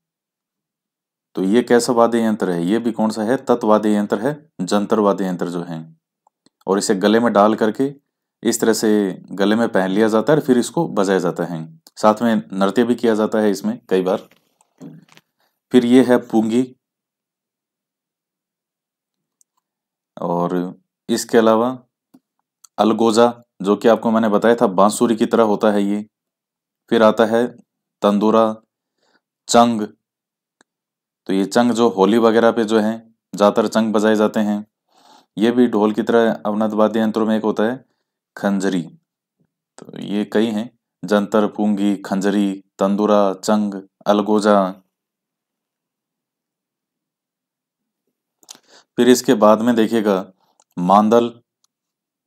तो ये कैसा वाद्य यंत्र है ये भी कौन सा है तत्वाद्य यंत्र है जंतर वाद्य यंत्र जो है और इसे गले में डाल करके इस तरह से गले में पहन लिया जाता है और फिर इसको बजाया जाता है साथ में नृत्य भी किया जाता है इसमें कई बार फिर ये है पुंगी और इसके अलावा अलगोजा जो कि आपको मैंने बताया था बांसुरी की तरह होता है ये फिर आता है तंदूरा चंग तो ये चंग जो होली वगैरह पे जो है ज़्यादातर चंग बजाए जाते हैं ये भी ढोल की तरह अवनत वाद्य यंत्रों में एक होता है खंजरी तो ये कई हैं जंतर पूंगी खंजरी तंदुरा चंग अलगोजा फिर इसके बाद में देखिएगा मांदल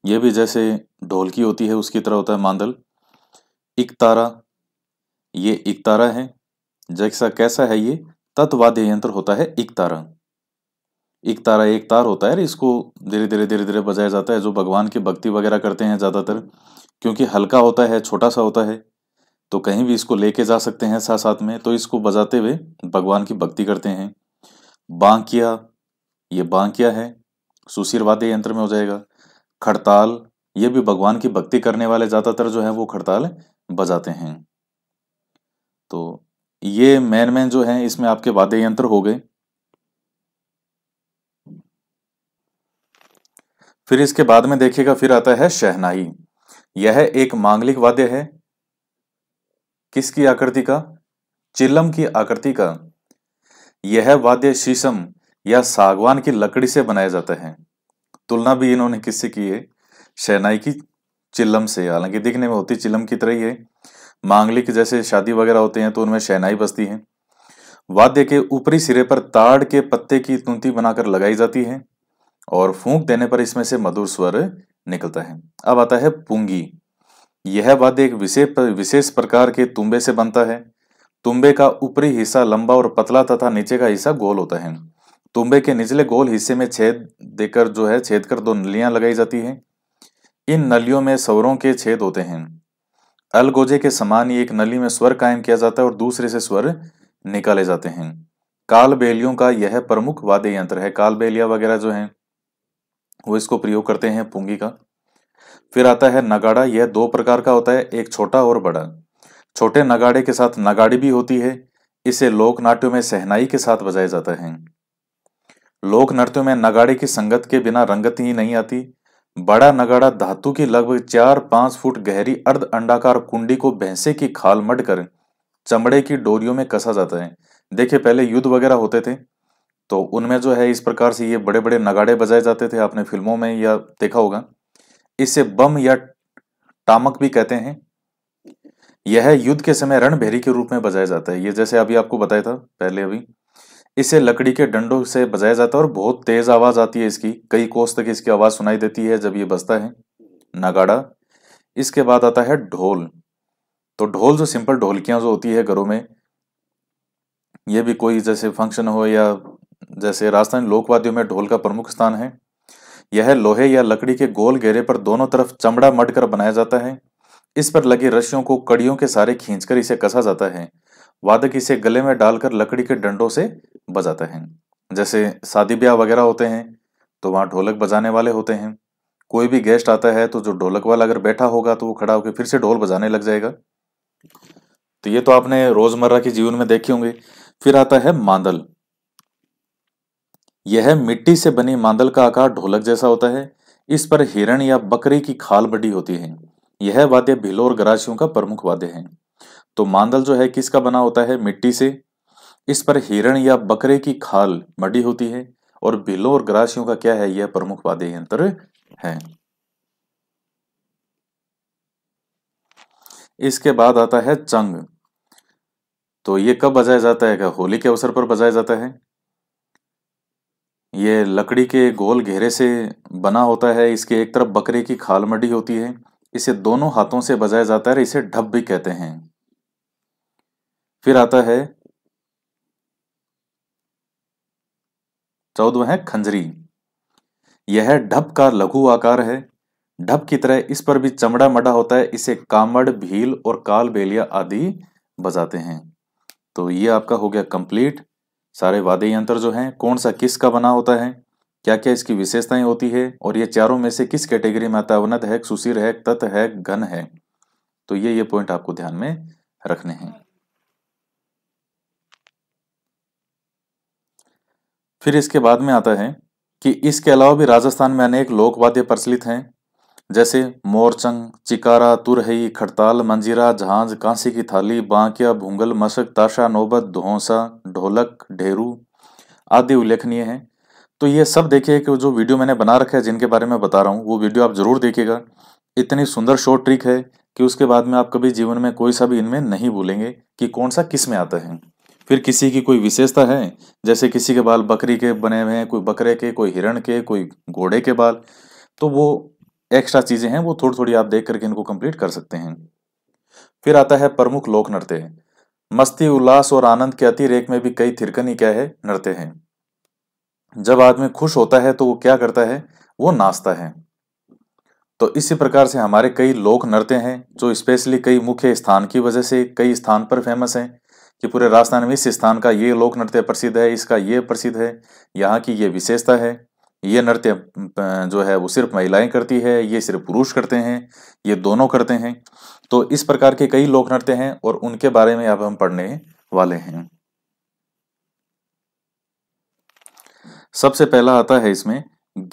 ये भी जैसे ढोलकी होती है उसकी तरह होता है मांदल इकतारा ये इकतारा है जैसा कैसा है ये तत्वाद्य यंत्र होता है इकतारा एक तारा एक तार होता है इसको धीरे धीरे धीरे धीरे बजाया जाता है जो भगवान की भक्ति वगैरह करते हैं ज़्यादातर क्योंकि हल्का होता है छोटा सा होता है तो कहीं भी इसको लेके जा सकते हैं साथ साथ में तो इसको बजाते हुए भगवान की भक्ति करते हैं बांकिया ये बांकिया है सुशीर वाद्य यंत्र में हो जाएगा खड़ताल ये भी भगवान की भक्ति करने वाले ज़्यादातर जो है वो खड़ताल बजाते हैं तो ये मेन मेन जो है इसमें आपके वाद्य यंत्र हो गए फिर इसके बाद में देखिएगा फिर आता है शहनाई यह एक मांगलिक वाद्य है किसकी आकृति का चिल्लम की आकृति का यह वाद्य शीशम या सागवान की लकड़ी से बनाया जाता है तुलना भी इन्होंने किससे की है शहनाई की चिल्लम से हालांकि दिखने में होती चिल्लम की तरह ही है मांगलिक जैसे शादी वगैरह होते हैं तो उनमें शहनाई बसती है वाद्य के ऊपरी सिरे पर ताड़ के पत्ते की तुंती बनाकर लगाई जाती है और फूंक देने पर इसमें से मधुर स्वर निकलता है अब आता है पुंगी यह वाद्य एक विशेष विशेष प्रकार के तुम्बे से बनता है तुम्बे का ऊपरी हिस्सा लंबा और पतला तथा नीचे का हिस्सा गोल होता है तुम्बे के निचले गोल हिस्से में छेद देकर जो है छेद कर दो नलियां लगाई जाती हैं इन नलियों में स्वरों के छेद होते हैं अलगोजे के समान ही एक नली में स्वर कायम किया जाता है और दूसरे से स्वर निकाले जाते हैं कालबेलियों का यह प्रमुख वाद्य यंत्र है कालबेलिया वगैरह जो है वो इसको प्रयोग करते हैं पुंगी का फिर आता है नगाड़ा यह दो प्रकार का होता है एक छोटा और बड़ा छोटे नगाड़े के साथ नगाड़ी भी होती है इसे लोक नाट्यों में सहनाई के साथ बजाया जाता है लोक नृत्यों में नगाड़े की संगत के बिना रंगत ही नहीं आती बड़ा नगाड़ा धातु की लगभग चार पांच फुट गहरी अर्ध अंडाकार कुंडी को भैंसे की खाल मड़कर कर चमड़े की डोरियों में कसा जाता है देखिए पहले युद्ध वगैरह होते थे तो उनमें जो है इस प्रकार से ये बड़े बड़े नगाड़े बजाए जाते थे आपने फिल्मों में या देखा होगा इसे बम या टामक भी कहते हैं यह युद्ध के समय रणभेरी के रूप में बजाया जाता है ये जैसे अभी आपको बताया था पहले अभी इसे लकड़ी के डंडों से बजाया जाता है और बहुत तेज आवाज आती है इसकी कई कोस तक इसकी आवाज सुनाई देती है जब ये बजता है नगाड़ा इसके बाद आता है ढोल तो ढोल जो सिंपल ढोलकियां जो होती है घरों में ये भी कोई जैसे फंक्शन हो या जैसे राजस्थान लोकवादियों में ढोल का प्रमुख स्थान है यह लोहे या लकड़ी के गोल घेरे पर दोनों तरफ चमड़ा मटकर बनाया जाता है इस पर लगी रस्सियों को कड़ियों के सारे खींचकर इसे कसा जाता है वादक इसे गले में डालकर लकड़ी के डंडों से बजाता है जैसे शादी ब्याह वगैरह होते हैं तो वहां ढोलक बजाने वाले होते हैं कोई भी गेस्ट आता है तो जो ढोलक वाला अगर बैठा होगा तो वो खड़ा होकर फिर से ढोल बजाने लग जाएगा तो ये तो आपने रोजमर्रा के जीवन में देखे होंगे फिर आता है मांदल यह मिट्टी से बनी मांदल का आकार ढोलक जैसा होता है इस पर हिरण या बकरी की खाल बड़ी होती है यह वाद्य भिलोर गराशियों का प्रमुख वाद्य है तो मांदल जो है किसका बना होता है मिट्टी से इस पर हिरण या बकरे की खाल मडी होती है और और गराशियों का क्या है यह प्रमुख वाद्य यंत्र है इसके बाद आता है चंग तो यह कब बजाया जाता है क्या होली के अवसर पर बजाया जाता है ये लकड़ी के गोल घेरे से बना होता है इसके एक तरफ बकरे की खाल मडी होती है इसे दोनों हाथों से बजाया जाता है इसे ढप भी कहते हैं फिर आता है चौदह है खंजरी यह ढप का लघु आकार है ढप की तरह इस पर भी चमड़ा मड़ा होता है इसे कामड़ भील और काल बेलिया आदि बजाते हैं तो ये आपका हो गया कंप्लीट सारे वाद्य यंत्र जो हैं कौन सा किस का बना होता है क्या क्या इसकी विशेषताएं होती है और ये चारों में से किस कैटेगरी में आता है अवनत है सुशीर है तत् है घन है तो ये ये पॉइंट आपको ध्यान में रखने हैं फिर इसके बाद में आता है कि इसके अलावा भी राजस्थान में अनेक लोकवाद्य प्रचलित हैं जैसे मोरचंग चिकारा तुरहई खड़ताल मंजीरा झांझ कांसी की थाली बांकिया भूंगल मशक ताशा नौबत धोंसा ढोलक ढेरू आदि उल्लेखनीय हैं तो ये सब देखिए कि जो वीडियो मैंने बना रखा है जिनके बारे में बता रहा हूँ वो वीडियो आप ज़रूर देखिएगा इतनी सुंदर शॉर्ट ट्रिक है कि उसके बाद में आप कभी जीवन में कोई सा भी इनमें नहीं भूलेंगे कि कौन सा किस में आता है फिर किसी की कोई विशेषता है जैसे किसी के बाल बकरी के बने हुए हैं कोई बकरे के कोई हिरण के कोई घोड़े के बाल तो वो एक्स्ट्रा चीज़ें हैं वो थोड़ी थोड़ी आप देख करके इनको कंप्लीट कर सकते हैं फिर आता है प्रमुख लोक नृत्य मस्ती उल्लास और आनंद के अतिरेक में भी कई थिरकनी क्या है नृत्य है जब आदमी खुश होता है तो वो क्या करता है वो नाचता है तो इसी प्रकार से हमारे कई लोक नृत्य हैं जो स्पेशली कई मुख्य स्थान की वजह से कई स्थान पर फेमस हैं कि पूरे राजस्थान में इस स्थान का ये लोक नृत्य प्रसिद्ध है इसका ये प्रसिद्ध है यहाँ की ये विशेषता है ये नृत्य जो है वो सिर्फ महिलाएं करती है ये सिर्फ पुरुष करते हैं ये दोनों करते हैं तो इस प्रकार के कई लोक नृत्य हैं और उनके बारे में अब हम पढ़ने वाले हैं सबसे पहला आता है इसमें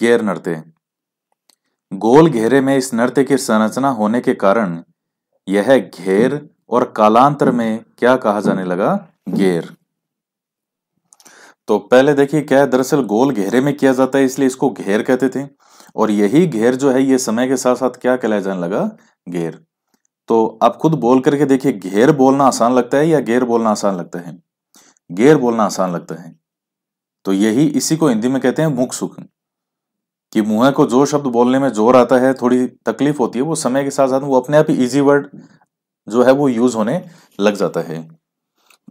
गैर नृत्य गोल घेरे में इस नृत्य की संरचना होने के कारण यह घेर और कालांतर में क्या कहा जाने लगा गेर तो पहले देखिए क्या है दरअसल गोल घेरे में किया जाता है इसलिए इसको घेर कहते थे और यही घेर जो है ये समय के साथ साथ क्या कहलाया जाने लगा घेर तो आप खुद बोल करके देखिए घेर बोलना आसान लगता है या घेर बोलना आसान लगता है घेर बोलना आसान लगता है तो यही इसी को हिंदी में कहते हैं मुख सुख कि मुंह को जो शब्द बोलने में जोर आता है थोड़ी तकलीफ होती है वो समय के साथ साथ वो अपने आप ही इजी वर्ड जो है वो यूज होने लग जाता है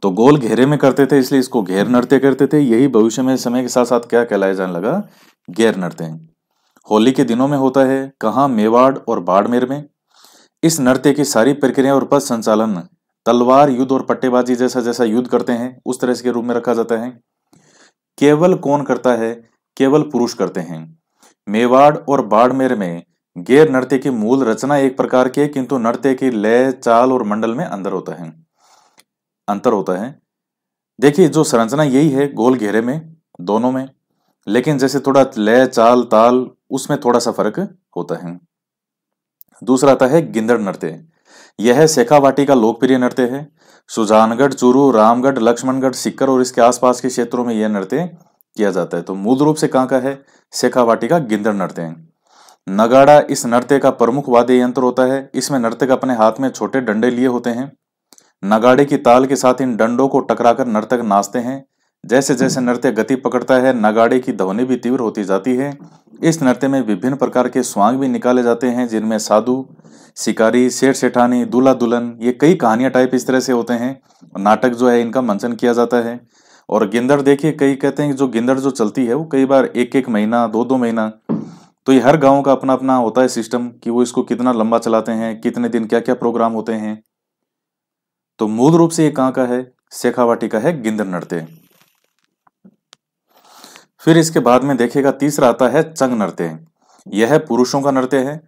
तो गोल घेरे में करते थे इसलिए इसको घेर नृत्य करते थे यही भविष्य में समय के साथ साथ क्या कहलाया जाने लगा घेर नृत्य होली के दिनों में होता है कहा मेवाड़ और बाड़मेर में इस नृत्य की सारी प्रक्रिया और पद संचालन तलवार युद्ध और पट्टेबाजी जैसा जैसा युद्ध करते हैं उस तरह के रूप में रखा जाता है केवल कौन करता है केवल पुरुष करते हैं मेवाड़ और बाड़मेर में गैर नृत्य की मूल रचना एक प्रकार की किंतु नृत्य की लय चाल और मंडल में अंदर होता है अंतर होता है देखिए जो संरचना यही है गोल घेरे में दोनों में लेकिन जैसे थोड़ा लय चाल ताल उसमें थोड़ा सा फर्क होता है दूसरा आता है गिंदड़ नृत्य यह शेखावाटी का लोकप्रिय नृत्य है सुजानगढ़ चूरू रामगढ़ लक्ष्मणगढ़ सिक्कर और इसके आसपास के क्षेत्रों में यह नृत्य किया जाता है तो मूल रूप से कहाँ का है शेखावाटी का गिंदड़ नृत्य है नगाड़ा इस नृत्य का प्रमुख वाद्य यंत्र होता है इसमें नर्तक अपने हाथ में छोटे डंडे लिए होते हैं नगाड़े की ताल के साथ इन डंडों को टकराकर नर्तक नाचते हैं जैसे जैसे नृत्य गति पकड़ता है नगाड़े की ध्वनि भी तीव्र होती जाती है इस नृत्य में विभिन्न प्रकार के स्वांग भी निकाले जाते हैं जिनमें साधु शिकारी सेठ सेठानी दूल्हा दुल्हन ये कई कहानियां टाइप इस तरह से होते हैं नाटक जो है इनका मंचन किया जाता है और गिंदड़ देखिए कई कहते हैं जो गिंदड़ जो चलती है वो कई बार एक एक महीना दो दो महीना तो ये हर गाँव का अपना अपना होता है सिस्टम कि वो इसको कितना लंबा चलाते हैं कितने दिन क्या क्या प्रोग्राम होते हैं तो मूल रूप से ये कहां का है शेखावाटी का है गिंदर नृत्य फिर इसके बाद में देखेगा तीसरा आता है चंग नृत्य यह पुरुषों का नृत्य है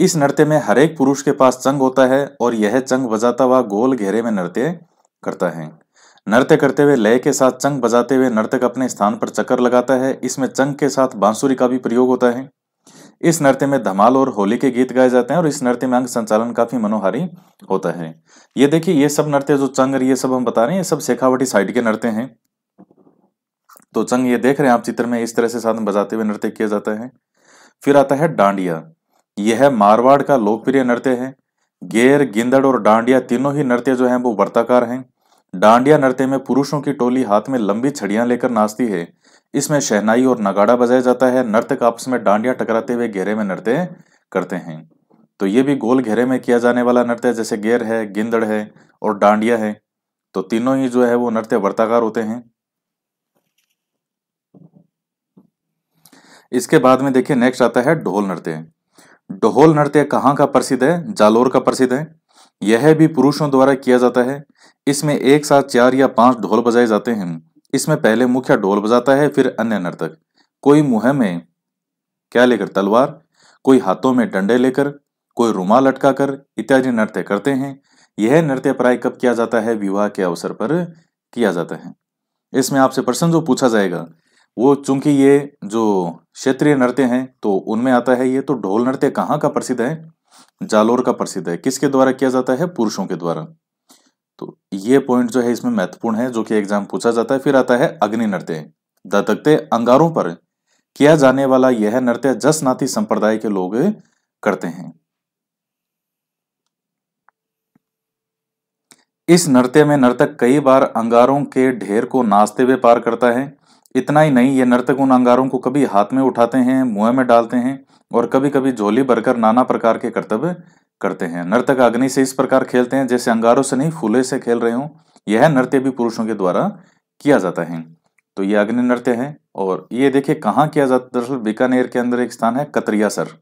इस नृत्य में हरेक पुरुष के पास चंग होता है और यह चंग बजाता हुआ गोल घेरे में नृत्य करता है नृत्य करते हुए लय के साथ चंग बजाते हुए नर्तक अपने स्थान पर चक्कर लगाता है इसमें चंग के साथ बांसुरी का भी प्रयोग होता है इस नृत्य में धमाल और होली के गीत गाए जाते हैं और इस नृत्य में अंग संचालन काफी मनोहारी होता है ये देखिए ये सब नृत्य जो चंग ये सब हम बता रहे हैं ये सब शेखावटी साइड के नृत्य हैं तो चंग ये देख रहे हैं आप चित्र में इस तरह से साधन बजाते हुए नृत्य किया जाता है फिर आता है डांडिया यह मारवाड़ का लोकप्रिय नृत्य है गेर गिंदड़ और डांडिया तीनों ही नृत्य जो है वो वर्ताकार हैं डांडिया नृत्य में पुरुषों की टोली हाथ में लंबी छड़ियां लेकर नाचती है इसमें शहनाई और नगाड़ा बजाया जाता है नर्तक आपस में डांडिया टकराते हुए घेरे में नृत्य करते हैं तो ये भी गोल घेरे में किया जाने वाला नृत्य जैसे गेर है गिंदड़ है और डांडिया है तो तीनों ही जो है वो नृत्य वर्ताकार होते हैं इसके बाद में देखिए नेक्स्ट आता है ढोल नृत्य ढोल नृत्य कहाँ का प्रसिद्ध है जालोर का प्रसिद्ध है यह भी पुरुषों द्वारा किया जाता है इसमें एक साथ चार या पांच ढोल बजाए जाते हैं इसमें पहले मुखिया ढोल बजाता है फिर अन्य नर्तक कोई मुंह में क्या लेकर तलवार कोई हाथों में डंडे लेकर कोई रुमाल अटकाकर इत्यादि नृत्य करते हैं यह नृत्य प्राय कब किया जाता है विवाह के अवसर पर किया जाता है इसमें आपसे प्रश्न जो पूछा जाएगा वो चूंकि ये जो क्षेत्रीय नृत्य हैं तो उनमें आता है ये तो ढोल नृत्य कहाँ का प्रसिद्ध है जालोर का प्रसिद्ध है किसके द्वारा किया जाता है पुरुषों के द्वारा तो ये पॉइंट जो है इसमें महत्वपूर्ण है जो कि एग्जाम पूछा जाता है फिर आता है अग्नि नृत्य दत्तकते अंगारों पर किया जाने वाला यह नृत्य जस जसनाती संप्रदाय के लोग करते हैं इस नृत्य में नर्तक कई बार अंगारों के ढेर को नाचते हुए पार करता है इतना ही नहीं ये नर्तक उन अंगारों को कभी हाथ में उठाते हैं मुंह में डालते हैं और कभी कभी झोली भरकर नाना प्रकार के कर्तव्य करते हैं नर्तक अग्नि से इस प्रकार खेलते हैं जैसे अंगारों से नहीं फूले से खेल रहे हों यह नृत्य भी पुरुषों के द्वारा किया जाता है तो ये अग्नि नृत्य है और ये देखिए कहाँ किया जाता दरअसल बीकानेर के अंदर एक स्थान है कतरिया सर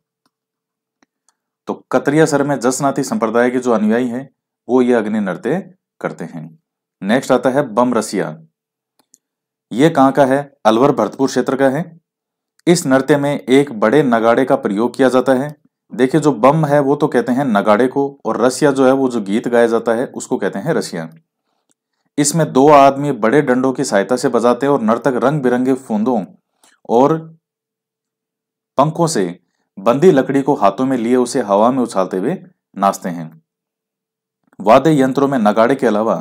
तो कतरियासर में जसनाथी संप्रदाय के जो अनुयायी है वो ये अग्नि नृत्य करते हैं नेक्स्ट आता है बम रसिया ये कहां का है अलवर भरतपुर क्षेत्र का है इस नृत्य में एक बड़े नगाड़े का प्रयोग किया जाता है देखिए जो बम है वो तो कहते हैं नगाड़े को और रसिया जो है वो जो गीत गाया जाता है उसको कहते हैं रसिया इसमें दो आदमी बड़े डंडों की सहायता से बजाते हैं और नर्तक रंग बिरंगे फूंदों और पंखों से बंदी लकड़ी को हाथों में लिए उसे हवा में उछालते हुए नाचते हैं वाद्य यंत्रों में नगाड़े के अलावा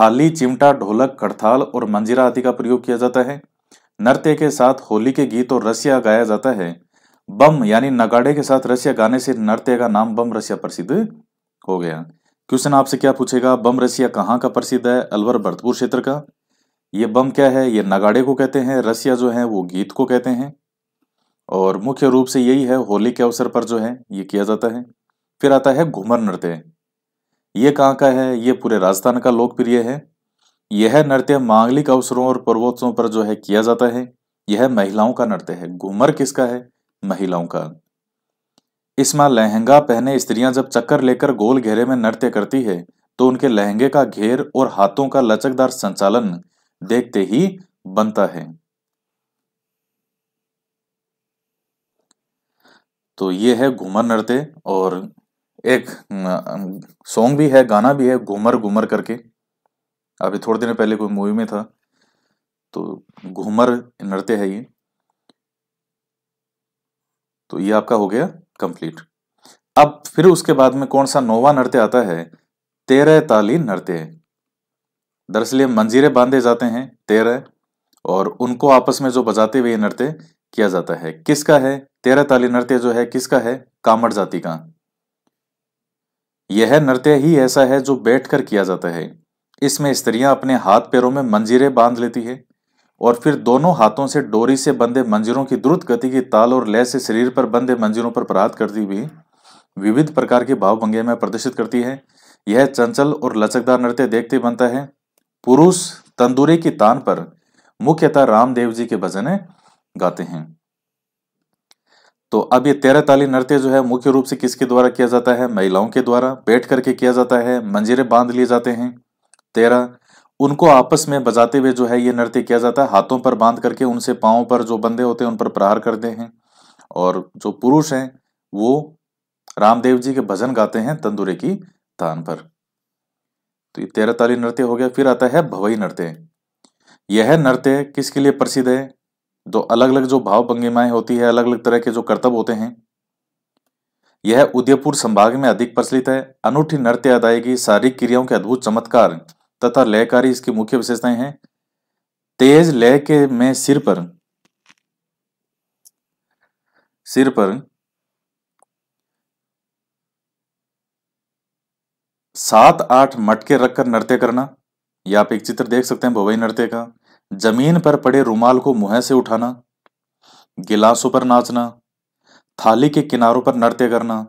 थाली चिमटा ढोलक कड़थाल और मंजीरा आदि का प्रयोग किया जाता है नृत्य के साथ होली के गीत और रसिया गाया जाता है बम यानी नगाड़े के साथ रसिया गाने से नृत्य का नाम बम रसिया प्रसिद्ध हो गया क्वेश्चन आपसे क्या पूछेगा बम रसिया कहाँ का प्रसिद्ध है अलवर भरतपुर क्षेत्र का ये बम क्या है ये नगाड़े को कहते हैं रसिया जो है वो गीत को कहते हैं और मुख्य रूप से यही है होली के अवसर पर जो है ये किया जाता है फिर आता है घूमर नृत्य ये कहाँ का है ये पूरे राजस्थान का लोकप्रिय है यह नृत्य मांगलिक अवसरों और पर्वोत्सवों पर जो है किया जाता है यह महिलाओं का नृत्य है घूमर किसका है महिलाओं का इसमें लहंगा पहने स्त्रियां जब चक्कर लेकर गोल घेरे में नृत्य करती है तो उनके लहंगे का घेर और हाथों का लचकदार संचालन देखते ही बनता है तो ये है घूमर नृत्य और एक सॉन्ग भी है गाना भी है घूमर घूमर करके अभी थोड़े दिन पहले कोई मूवी में था तो घूमर नृत्य है ये तो ये आपका हो गया कंप्लीट अब फिर उसके बाद में कौन सा नोवा नृत्य आता है तेरह ताली नृत्य दरअसल ये मंजीरे बांधे जाते हैं तेरह और उनको आपस में जो बजाते हुए नृत्य किया जाता है किसका है तेरह ताली नृत्य जो है किसका है कामड़ जाति का यह नृत्य ही ऐसा है जो बैठकर किया जाता है इसमें स्त्रियां अपने हाथ पैरों में मंजीरे बांध लेती है और फिर दोनों हाथों से डोरी से बंधे मंजिरों की द्रुत गति की ताल और लय से शरीर पर बंधे मंजिरों पर प्रात करती हुई विविध प्रकार के भाव भंगे में प्रदर्शित करती है यह चंचल और लचकदार नृत्य देखते बनता है पुरुष तंदूरी की तान पर मुख्यतः रामदेव जी के भजन गाते हैं तो अब ये तेरह ताली नृत्य जो है मुख्य रूप से किसके द्वारा किया जाता है महिलाओं के द्वारा बैठ करके किया जाता है मंजिरे बांध लिए जाते हैं तेरह उनको आपस में बजाते हुए जो है ये नृत्य किया जाता है हाथों पर बांध करके उनसे पाँव पर जो बंदे होते हैं उन पर प्रहार करते हैं और जो पुरुष हैं वो रामदेव जी के भजन गाते हैं तंदूरे की तान पर तो ये तेरह ताली नृत्य हो गया फिर आता है भवई नृत्य यह नृत्य किसके लिए प्रसिद्ध है जो अलग अलग जो भाव भंगिमाएं होती है अलग अलग तरह के जो कर्तव्य होते हैं यह उदयपुर संभाग में अधिक प्रचलित है अनूठी नृत्य अदायगी शारीरिक क्रियाओं के अद्भुत चमत्कार तथा लयकारी इसकी मुख्य विशेषताएं हैं तेज लय के में सिर पर सिर पर सात आठ मटके रखकर नृत्य करना या आप एक चित्र देख सकते हैं भवई नृत्य का जमीन पर पड़े रुमाल को मुंह से उठाना गिलासों पर नाचना थाली के किनारों पर नृत्य करना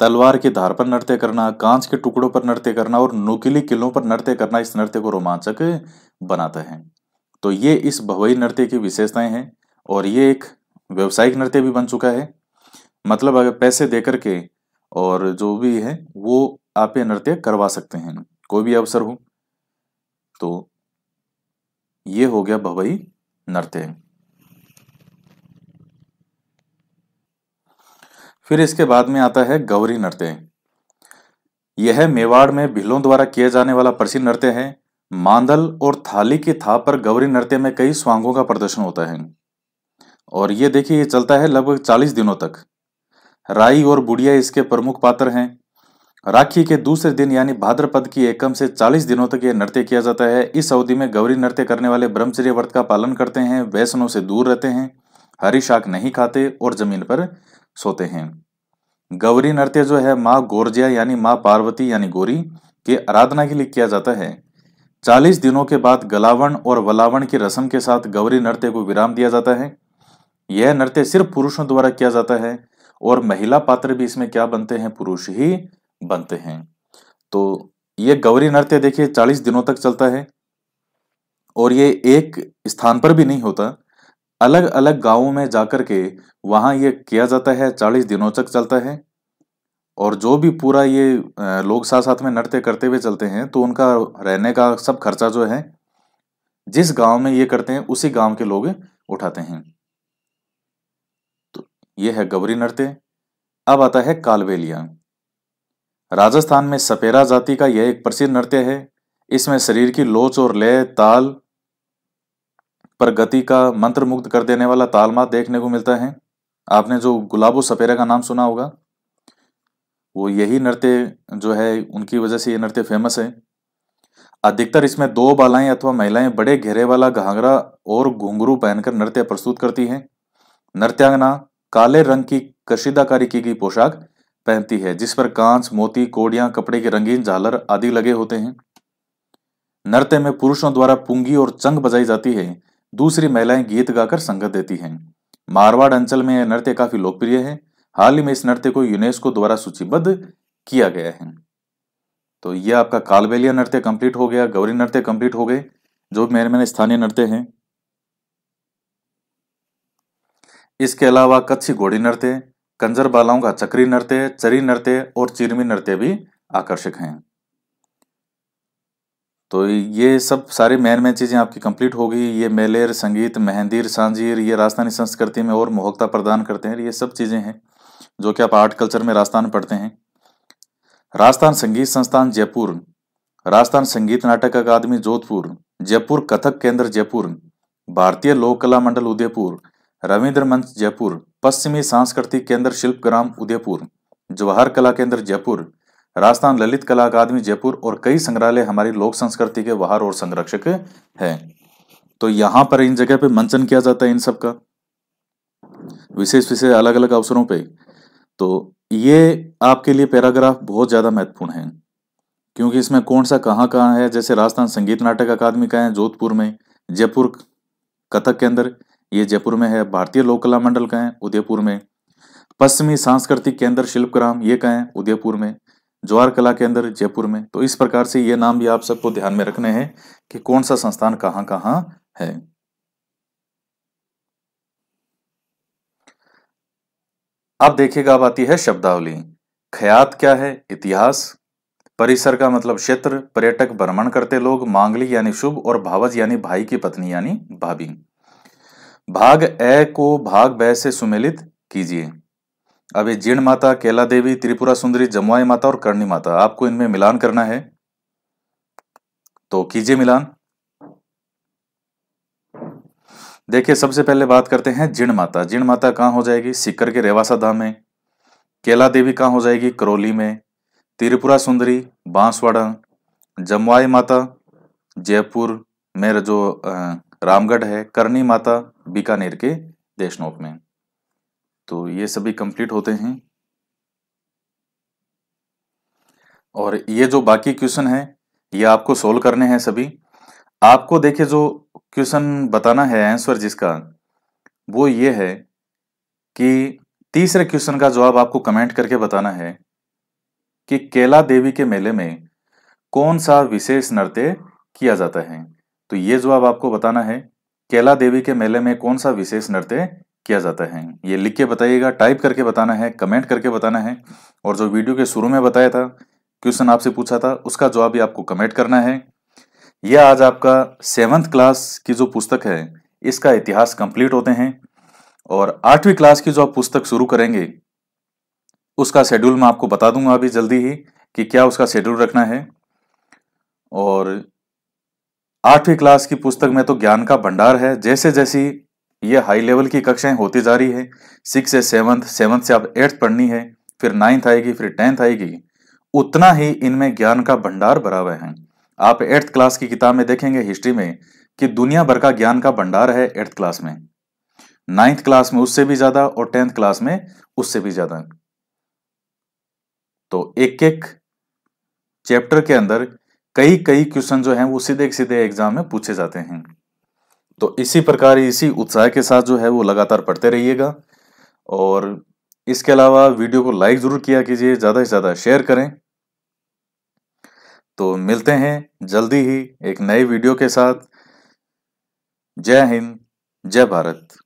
तलवार की धार पर नृत्य करना कांच के टुकड़ों पर नृत्य करना और नुकीली किलों पर नृत्य करना इस नृत्य को रोमांचक बनाता है तो ये इस भवई नृत्य की विशेषताएं हैं और ये एक व्यवसायिक नृत्य भी बन चुका है मतलब अगर पैसे दे करके और जो भी है वो आप ये नृत्य करवा सकते हैं कोई भी अवसर हो तो ये हो गया भवई नृत्य फिर इसके बाद में आता है गौरी नृत्य यह मेवाड़ में भिलों द्वारा किया जाने वाला प्रसिद्ध नृत्य है मांदल और थाली की थाप पर गौरी नृत्य में कई स्वांगों का प्रदर्शन होता है और ये देखिए ये चलता है लगभग चालीस दिनों तक राई और बुढ़िया इसके प्रमुख पात्र हैं राखी के दूसरे दिन यानी भाद्रपद की एकम से 40 दिनों तक यह नृत्य किया जाता है इस अवधि में गौरी नृत्य करने वाले ब्रह्मचर्य व्रत का पालन करते हैं व्यसनों से दूर रहते हैं हरी शाक नहीं खाते और जमीन पर सोते हैं गौरी नृत्य जो है माँ गोरजिया यानी माँ पार्वती यानी गौरी के आराधना के लिए किया जाता है चालीस दिनों के बाद गलावण और वलावण की रस्म के साथ गौरी नृत्य को विराम दिया जाता है यह नृत्य सिर्फ पुरुषों द्वारा किया जाता है और महिला पात्र भी इसमें क्या बनते हैं पुरुष ही बनते हैं तो ये गौरी नृत्य देखिए चालीस दिनों तक चलता है और ये एक स्थान पर भी नहीं होता अलग अलग गांवों में जाकर के वहां ये किया जाता है चालीस दिनों तक चलता है और जो भी पूरा ये लोग साथ साथ में नृत्य करते हुए चलते हैं तो उनका रहने का सब खर्चा जो है जिस गांव में ये करते हैं उसी गांव के लोग उठाते हैं तो ये है गबरी नृत्य अब आता है कालबेलिया राजस्थान में सपेरा जाति का यह एक प्रसिद्ध नृत्य है इसमें शरीर की लोच और लय ताल पर गति का मंत्र मुग्ध कर देने वाला तालमा देखने को मिलता है आपने जो गुलाबो सपेरे का नाम सुना होगा वो यही नृत्य जो है उनकी वजह से ये नृत्य फेमस है अधिकतर इसमें दो बालाएं अथवा महिलाएं बड़े घेरे वाला घाघरा और घुंघरू पहनकर नृत्य प्रस्तुत करती हैं नृत्यांगना काले रंग की कशीदाकारी की गई पोशाक पहनती है जिस पर कांच मोती कोड़ियां कपड़े के रंगीन झालर आदि लगे होते हैं नृत्य में पुरुषों द्वारा पुंगी और चंग बजाई जाती है दूसरी महिलाएं गीत गाकर संगत देती हैं मारवाड़ अंचल में यह नृत्य काफी लोकप्रिय है हाल ही में इस नृत्य को यूनेस्को द्वारा सूचीबद्ध किया गया है तो यह आपका कालबेलिया नृत्य कंप्लीट हो गया गौरी नृत्य कंप्लीट हो गए जो मेरे मैंने स्थानीय नृत्य हैं इसके अलावा कच्छी घोड़ी नृत्य कंजर बालाओं का चक्री नृत्य चरी नृत्य और चिरमी नृत्य भी आकर्षक हैं तो ये सब सारे मेन मेन चीज़ें आपकी कंप्लीट हो गई ये मेलेर संगीत मेहंदीर सांझीर ये राजस्थानी संस्कृति में और मोहकता प्रदान करते हैं ये सब चीज़ें हैं जो कि आप आर्ट कल्चर में राजस्थान पढ़ते हैं राजस्थान संगीत संस्थान जयपुर राजस्थान संगीत नाटक अकादमी जोधपुर जयपुर कथक केंद्र जयपुर भारतीय लोक कला मंडल उदयपुर रविंद्र मंच जयपुर पश्चिमी सांस्कृतिक केंद्र शिल्प ग्राम उदयपुर जवाहर कला केंद्र जयपुर राजस्थान ललित कला अकादमी जयपुर और कई संग्रहालय हमारी लोक संस्कृति के वहार और संरक्षक है तो यहाँ पर इन जगह पे मंचन किया जाता है इन सब का विशेष विशेष अलग अलग अवसरों पे तो ये आपके लिए पैराग्राफ बहुत ज़्यादा महत्वपूर्ण है क्योंकि इसमें कौन सा कहाँ कहाँ है जैसे राजस्थान संगीत नाटक अकादमी का है जोधपुर में जयपुर कथक के अंदर ये जयपुर में है भारतीय लोक कला मंडल का है उदयपुर में पश्चिमी सांस्कृतिक केंद्र शिल्पग्राम ये कहें उदयपुर में ज्वार कला के अंदर जयपुर में तो इस प्रकार से ये नाम भी आप सबको ध्यान में रखने हैं कि कौन सा संस्थान कहाँ कहाँ है अब देखिएगा अब आती है शब्दावली ख्यात क्या है इतिहास परिसर का मतलब क्षेत्र पर्यटक भ्रमण करते लोग मांगली यानी शुभ और भावज यानी भाई की पत्नी यानी भाभी भाग ए को भाग ब से सुमेलित कीजिए अब ये माता केला देवी त्रिपुरा सुंदरी जमुआई माता और करणी माता आपको इनमें मिलान करना है तो कीजिए मिलान देखिए सबसे पहले बात करते हैं जीण माता जीण माता कहां हो जाएगी सिकर के रेवासा धाम में केला देवी कहाँ हो जाएगी करौली में त्रिपुरा सुंदरी बांसवाड़ा जमुआई माता जयपुर मेरा जो रामगढ़ है करणी माता बीकानेर के देशनोक में तो ये सभी कंप्लीट होते हैं और ये जो बाकी क्वेश्चन है ये आपको सोल्व करने हैं सभी आपको देखिए जो क्वेश्चन बताना है आंसर जिसका वो ये है कि तीसरे क्वेश्चन का जवाब आपको कमेंट करके बताना है कि केला देवी के मेले में कौन सा विशेष नृत्य किया जाता है तो ये जवाब आपको बताना है केला देवी के मेले में कौन सा विशेष नृत्य किया जाता है ये लिख के बताइएगा टाइप करके बताना है कमेंट करके बताना है और जो वीडियो के शुरू में बताया था क्वेश्चन आपसे पूछा था उसका जवाब भी आपको कमेंट करना है यह आज आपका सेवन्थ क्लास की जो पुस्तक है इसका इतिहास कंप्लीट होते हैं और आठवीं क्लास की जो आप पुस्तक शुरू करेंगे उसका शेड्यूल मैं आपको बता दूंगा अभी जल्दी ही कि क्या उसका शेड्यूल रखना है और आठवीं क्लास की पुस्तक में तो ज्ञान का भंडार है जैसे जैसी ये हाई लेवल की कक्षाएं होती जा रही है सिक्स से सेवंथ सेवंथ से आप एट्थ पढ़नी है फिर नाइन्थ आएगी फिर टेंथ आएगी उतना ही इनमें ज्ञान का भंडार भरा हुआ है आप एट्थ क्लास की किताब में देखेंगे हिस्ट्री में कि दुनिया भर का ज्ञान का भंडार है एट्थ क्लास में नाइन्थ क्लास में उससे भी ज्यादा और टेंथ क्लास में उससे भी ज्यादा तो एक एक चैप्टर के अंदर कई कई क्वेश्चन जो हैं वो सीधे सीधे एग्जाम में पूछे जाते हैं तो इसी प्रकार इसी उत्साह के साथ जो है वो लगातार पढ़ते रहिएगा और इसके अलावा वीडियो को लाइक ज़रूर किया कीजिए ज़्यादा से ज़्यादा शेयर करें तो मिलते हैं जल्दी ही एक नए वीडियो के साथ जय हिंद जय भारत